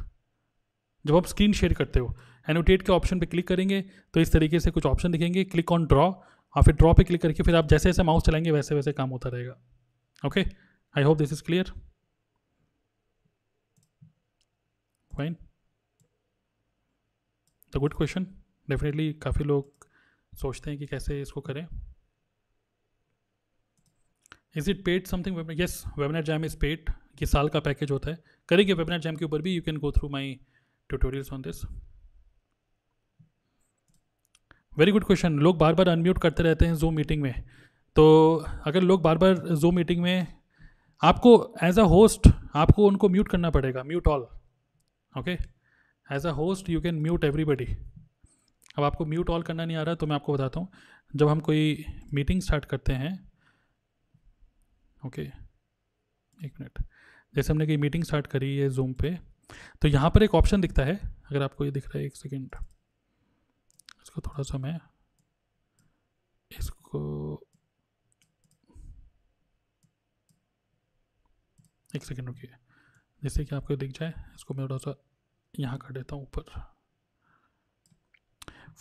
जब आप स्क्रीन शेयर करते हो एनोटेट के ऑप्शन पे क्लिक करेंगे तो इस तरीके से कुछ ऑप्शन दिखेंगे क्लिक ऑन ड्रॉ और हाँ, फिर ड्रॉ पे क्लिक करके फिर आप जैसे जैसे माउस चलाएंगे वैसे वैसे काम होता रहेगा okay I hope this is clear fine the good question definitely काफ़ी लोग सोचते हैं कि कैसे इसको करें is it paid something yes WebinarJam is paid ये साल का पैकेज होता है करेंगे वेबिनार जैम के ऊपर भी you can go through my tutorials on this very good question लोग बार बार अनम्यूट करते रहते हैं जूम मीटिंग में तो अगर लोग बार बार जूम मीटिंग में आपको एज अ होस्ट आपको उनको म्यूट करना पड़ेगा mute all okay as a host you can mute everybody अब आपको म्यूट ऑल करना नहीं आ रहा तो मैं आपको बताता हूँ जब हम कोई मीटिंग स्टार्ट करते हैं ओके okay, एक मिनट जैसे हमने कोई मीटिंग स्टार्ट करी है जूम पे तो यहाँ पर एक ऑप्शन दिखता है अगर आपको ये दिख रहा है एक सेकेंड इसको थोड़ा सा मैं इसको एक सेकेंड रुकिए जैसे कि आपको दिख जाए इसको मैं थोड़ा सा यहाँ कर देता हूँ ऊपर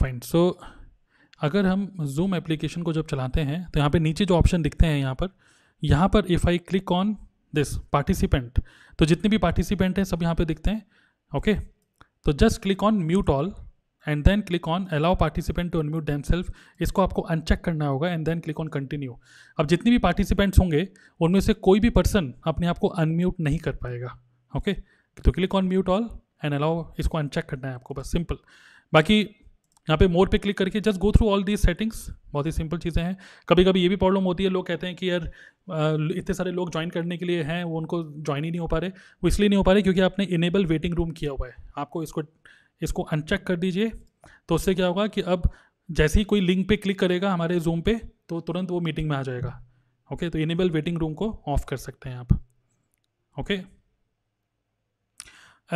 फाइन सो अगर हम जूम एप्लीकेशन को जब चलाते हैं तो यहाँ पे नीचे जो ऑप्शन दिखते हैं यहाँ पर यहाँ पर if I click on this participant तो जितने भी पार्टिसिपेंट हैं सब यहाँ पे दिखते हैं ओके okay? तो just click on mute all and then click on allow participant to unmute them self इसको आपको अनचेक करना होगा and then click on continue अब जितने भी पार्टिसिपेंट्स होंगे उनमें से कोई भी पर्सन अपने आप को अनम्यूट नहीं कर पाएगा ओके okay? तो click on mute all and allow इसको अनचेक करना है आपको बस सिंपल बाकी यहाँ पे मोर पे क्लिक करके just go through all these settings बहुत ही सिंपल चीज़ें हैं कभी कभी ये भी प्रॉब्लम होती है लोग कहते हैं कि यार इतने सारे लोग ज्वाइन करने के लिए हैं वो उनको ज्वाइन ही नहीं हो पा रहे वो इसलिए नहीं हो पा रहे क्योंकि आपने इनेबल वेटिंग रूम किया हुआ है आपको इसको इसको अनचेक कर दीजिए तो उससे क्या होगा कि अब जैसे ही कोई लिंक पे क्लिक करेगा हमारे जूम पे तो तुरंत वो मीटिंग में आ जाएगा ओके तो इनेबल वेटिंग रूम को ऑफ कर सकते हैं आप okay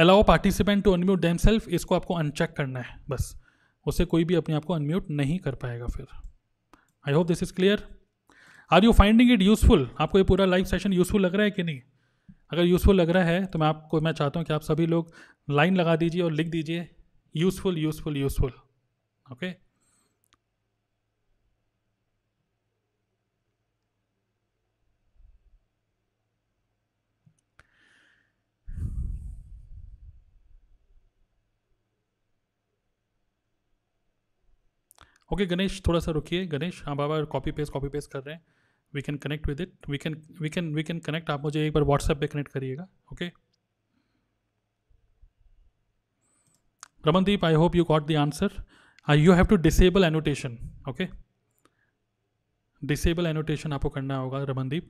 allow participant to unmute them self इसको आपको अनचेक करना है बस उससे कोई भी अपने आप को अनम्यूट नहीं कर पाएगा फिर I hope this is clear are you finding it useful आपको ये पूरा लाइव सेशन यूज़फुल लग रहा है कि नहीं अगर यूज़फुल लग रहा है तो मैं आपको मैं चाहता हूँ कि आप सभी लोग लाइन लगा दीजिए और लिख दीजिए useful useful useful okay okay okay, Ganesh थोड़ा सा रुकिए गणेश हाँ बाबा कॉपी पेस्ट कॉपी पेस्ट कर रहे हैं we can connect with it we can we can we can connect आप मुझे एक बार व्हाट्सएप पे कनेक्ट करिएगा okay okay? Ramandeep, I hope you got the answer. Uh, you have to disable annotation, okay? Disable annotation आपको करना होगा रमनदीप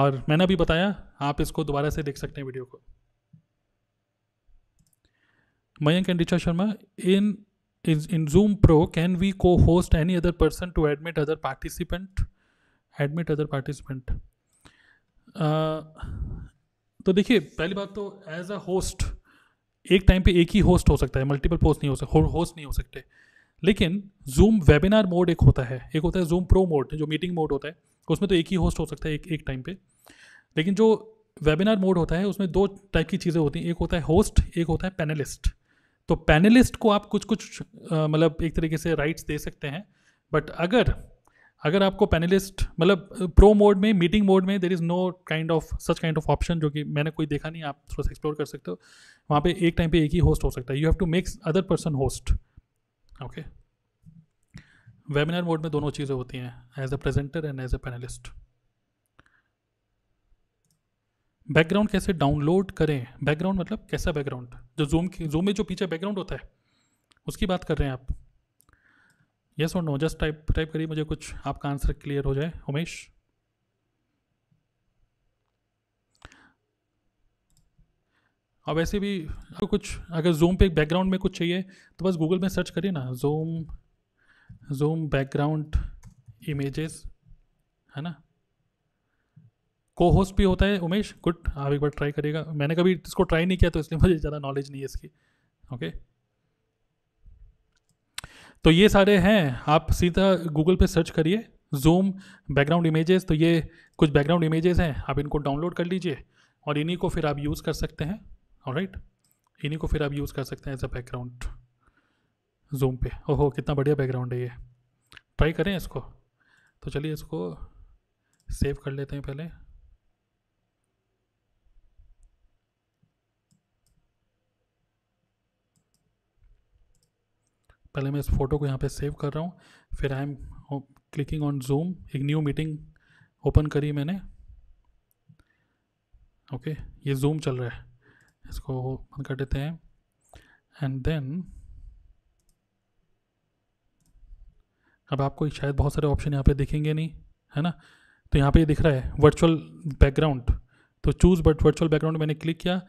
और मैंने भी बताया आप इसको दोबारा से देख सकते हैं वीडियो को Mayank and Richa Sharma in in Zoom pro can we cohost any other person to admit other participant admit other participant तो देखिए पहली बात तो एज अ होस्ट एक टाइम पे एक ही होस्ट हो सकता है मल्टीपल पोस्ट नहीं हो सकते होस्ट नहीं हो सकते लेकिन जूम वेबिनार मोड एक होता है एक होता है जूम प्रो मोड जो मीटिंग मोड होता है उसमें तो एक ही होस्ट हो सकता है एक एक टाइम पे लेकिन जो वेबिनार मोड होता है उसमें दो टाइप की चीज़ें होती हैं एक होता है होस्ट एक होता है पैनलिस्ट तो पैनलिस्ट को आप कुछ कुछ मतलब एक तरीके से राइट्स दे सकते हैं बट अगर अगर आपको पैनलिस्ट मतलब प्रो मोड में मीटिंग मोड में there is no kind of such kind of option जो कि मैंने कोई देखा नहीं आप थोड़ा सा एक्सप्लोर कर सकते हो वहाँ पे एक टाइम पे एक ही होस्ट हो सकता है you have to makes other person host okay webinar mode में दोनों चीज़ें होती हैं as a presenter and as a panelist background कैसे डाउनलोड करें बैकग्राउंड मतलब कैसा बैकग्राउंड जो जूम जूम में जो पीछे बैकग्राउंड होता है उसकी बात कर रहे हैं आप यस और नो जस्ट टाइप टाइप करिए मुझे कुछ आपका आंसर क्लियर हो जाए उमेश और वैसे भी आपको कुछ अगर जूम पे बैकग्राउंड में कुछ चाहिए तो बस गूगल में सर्च करिए ना जूम जूम बैकग्राउंड इमेजेस है ना को होस्ट भी होता है उमेश गुड आप एक बार ट्राई करिएगा मैंने कभी इसको ट्राई नहीं किया तो इसलिए मुझे ज़्यादा नॉलेज नहीं है इसकी ओके okay? तो ये सारे हैं आप सीधा गूगल पे सर्च करिए जूम बैकग्राउंड इमेजेस तो ये कुछ बैकग्राउंड इमेजेस हैं आप इनको डाउनलोड कर लीजिए और इन्हीं को फिर आप यूज़ कर सकते हैं और राइट इन्हीं को फिर आप यूज़ कर सकते हैं एज अ बैकग्राउंड जूम पे ओहो कितना बढ़िया बैकग्राउंड है ये ट्राई करें इसको तो चलिए इसको सेव कर लेते हैं पहले पहले मैं इस फोटो को यहाँ पे सेव कर रहा हूँ फिर I am clicking on Zoom एक न्यू मीटिंग ओपन करी मैंने ओके ये जूम चल रहा है इसको बंद कर देते हैं एंड देन अब आपको शायद बहुत सारे ऑप्शन यहाँ पे दिखेंगे नहीं है ना तो यहाँ पे ये दिख रहा है वर्चुअल बैकग्राउंड तो चूज़ बट वर्चुअल बैकग्राउंड मैंने क्लिक किया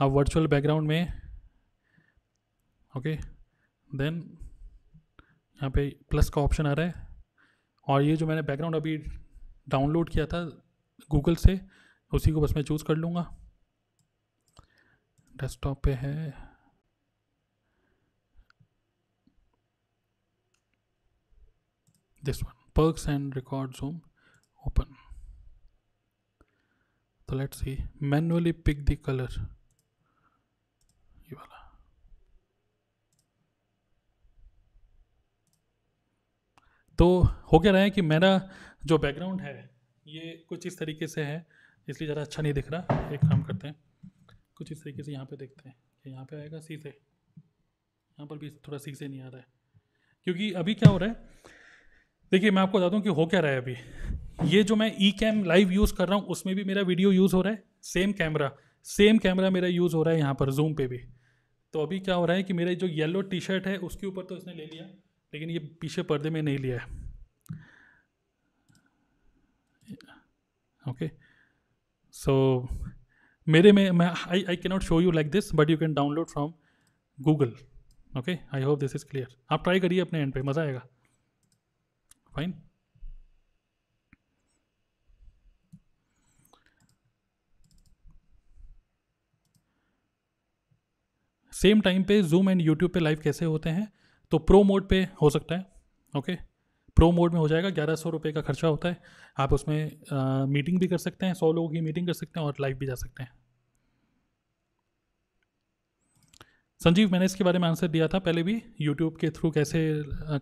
अब वर्चुअल बैकग्राउंड में ओके देन यहाँ पे प्लस का ऑप्शन आ रहा है और ये जो मैंने बैकग्राउंड अभी डाउनलोड किया था गूगल से उसी को बस मैं चूज़ कर लूँगा डेस्कटॉप पे है this one perks and record Zoom open तो let's see manually pick the colour ये वाला तो हो क्या रहा है कि मेरा जो बैकग्राउंड है ये कुछ इस तरीके से है इसलिए ज़रा अच्छा नहीं दिख रहा एक काम करते हैं कुछ इस तरीके से यहाँ पे देखते हैं कि यहाँ पे आएगा सीधे यहाँ पर भी थोड़ा सीधे नहीं आ रहा है क्योंकि अभी क्या हो रहा है देखिए मैं आपको बता दूँ कि हो क्या रहा है अभी ये जो मैं ई कैम लाइव यूज़ कर रहा हूँ उसमें भी मेरा वीडियो यूज़ हो रहा है सेम कैमरा सेम कैमरा मेरा यूज़ हो रहा है यहाँ पर जूम पे भी तो अभी क्या हो रहा है कि मेरा जो येलो टी शर्ट है उसके ऊपर तो इसने ले लिया लेकिन ये पीछे पर्दे में नहीं लिया है ओके सो मेरे में मैं I I cannot show you like this but you can download from Google okay I hope this is clear आप ट्राई करिए अपने एंड पे मज़ा आएगा फाइन सेम टाइम पे जूम एंड यूट्यूब पे लाइव कैसे होते हैं तो प्रो मोड पे हो सकता है ओके प्रो मोड में हो जाएगा ग्यारह सौ रुपये का खर्चा होता है आप उसमें आ, मीटिंग भी कर सकते हैं सौ लोगों की मीटिंग कर सकते हैं और लाइव भी जा सकते हैं संजीव मैंने इसके बारे में आंसर दिया था पहले भी यूट्यूब के थ्रू कैसे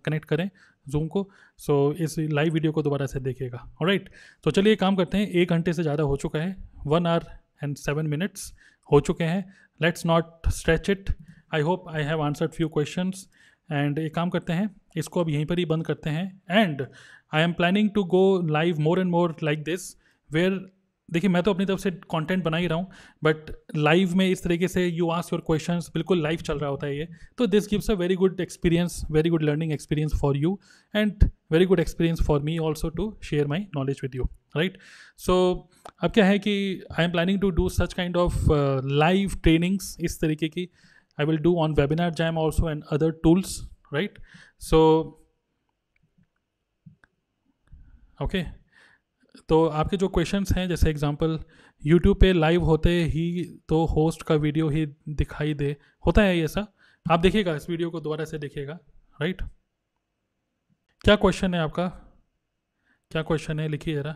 कनेक्ट करें जूम को सो इस लाइव वीडियो को दोबारा से देखिएगा और राइट तो चलिए काम करते हैं एक घंटे से ज़्यादा हो चुका है one hour and seven minutes हो चुके हैं let's not stretch it I hope I have answered few questions and एक काम करते हैं इसको अब यहीं पर ही बंद करते हैं and I am planning to go live more and more like this where देखिए मैं तो अपनी तरफ से कंटेंट बना ही रहा हूँ बट लाइव में इस तरीके से यू आस योर क्वेश्चंस बिल्कुल लाइव चल रहा होता है ये तो this gives a very good experience very good learning experience for you and very good experience for me also to share my knowledge with you right so अब क्या है कि I am planning to do such kind of live trainings इस तरीके की I will do on Webinar Jam also and other tools, right? So, okay. तो आपके जो क्वेश्चंस हैं जैसे एग्जांपल यूट्यूब पे लाइव होते ही तो होस्ट का वीडियो ही दिखाई दे होता है ऐसा आप देखिएगा इस वीडियो को दोबारा से देखिएगा राइट क्या क्वेश्चन है आपका क्या क्वेश्चन है लिखिए ज़रा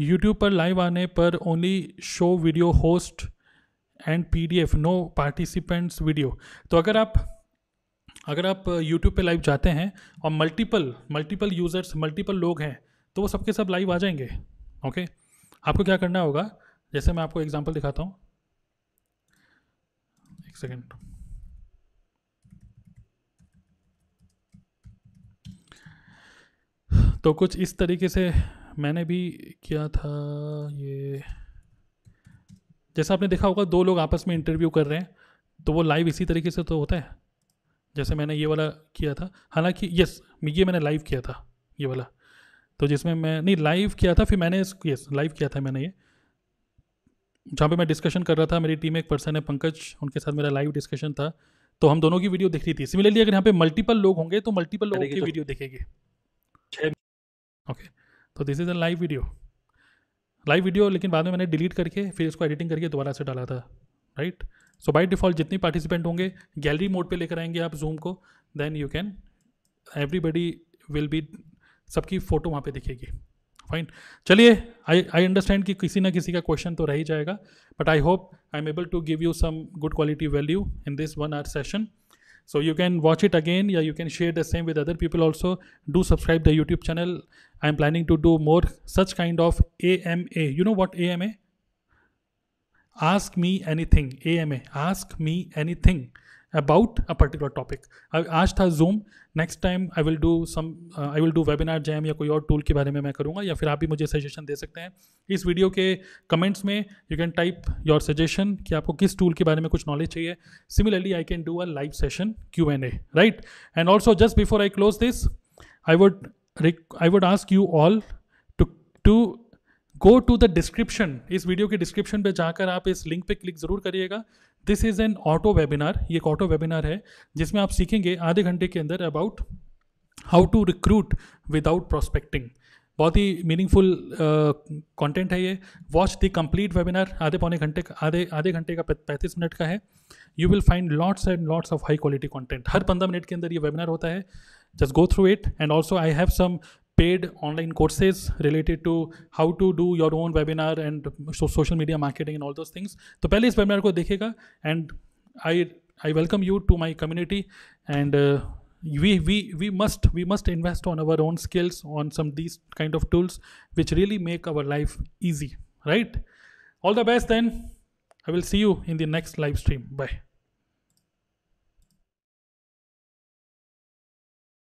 यूट्यूब पर लाइव आने पर only show video host and P D F no participants video तो अगर आप अगर आप यूट्यूब uh, पे लाइव जाते हैं और मल्टीपल मल्टीपल यूज़र्स मल्टीपल लोग हैं तो वो सबके सब लाइव आ जाएंगे ओके आपको क्या करना होगा जैसे मैं आपको एग्जांपल दिखाता हूँ एक सेकेंड तो कुछ इस तरीके से मैंने भी किया था ये जैसा आपने देखा होगा दो लोग आपस में इंटरव्यू कर रहे हैं तो वो लाइव इसी तरीके से तो होता है जैसे मैंने ये वाला किया था हालांकि यस ये मैंने लाइव किया था ये वाला तो जिसमें मैं नहीं लाइव किया था फिर मैंने यस लाइव किया था मैंने ये जहाँ पे मैं डिस्कशन कर रहा था मेरी टीम में एक पर्सन है पंकज उनके साथ मेरा लाइव डिस्कशन था तो हम दोनों की वीडियो दिख रही थी सिमिलरली अगर यहाँ पे मल्टीपल लोग होंगे तो मल्टीपल लोगों की वीडियो दिखेगी ओके तो this is a live video live video लेकिन बाद में मैंने डिलीट करके फिर इसको एडिटिंग करके दोबारा से डाला था राइट सो बाई डिफ़ॉल्ट जितने पार्टिसिपेंट होंगे गैलरी मोड पे लेकर आएंगे आप जूम को then you can everybody will be सबकी फ़ोटो वहाँ पे दिखेगी फाइन चलिए आई आई अंडरस्टैंड कि किसी ना किसी का क्वेश्चन तो रह ही जाएगा but I hope I am able to give you some good quality value in this one hour session so you can watch it again yeah you can share the same with other people also do subscribe the youtube channel i'm planning to do more such kind of ama you know what ama ask me anything ama ask me anything about a particular topic आज था Zoom next time I will do some I will do WebinarJam या कोई और tool के बारे में मैं करूँगा या फिर आप भी मुझे सजेशन दे सकते हैं इस वीडियो के कमेंट्स में you can type your suggestion कि आपको किस टूल के बारे में कुछ नॉलेज चाहिए similarly I can do a live session Q and A right and also just before I close this I would I would ask you all to go to the description इस video के description पर जाकर आप इस link पर click ज़रूर करिएगा this is an auto webinar ये एक ऑटो वेबिनार है जिसमें आप सीखेंगे आधे घंटे के अंदर about how to recruit without prospecting बहुत ही मीनिंगफुल कंटेंट है ये वॉच द कंप्लीट वेबिनार आधे पौने घंटे का आधे आधे घंटे का पैंतीस मिनट का है you will find lots and lots of high quality content हर पंद्रह मिनट के अंदर ये वेबिनार होता है just go through it and also I have some paid online courses related to how to do your own webinar and so social media marketing and all those things. तो पहले इस webinar को and I I welcome you to my community and uh, we we we must we must invest on our own skills on some these kind of tools which really make our life easy, right? All the best then. I will see you in the next live stream. Bye.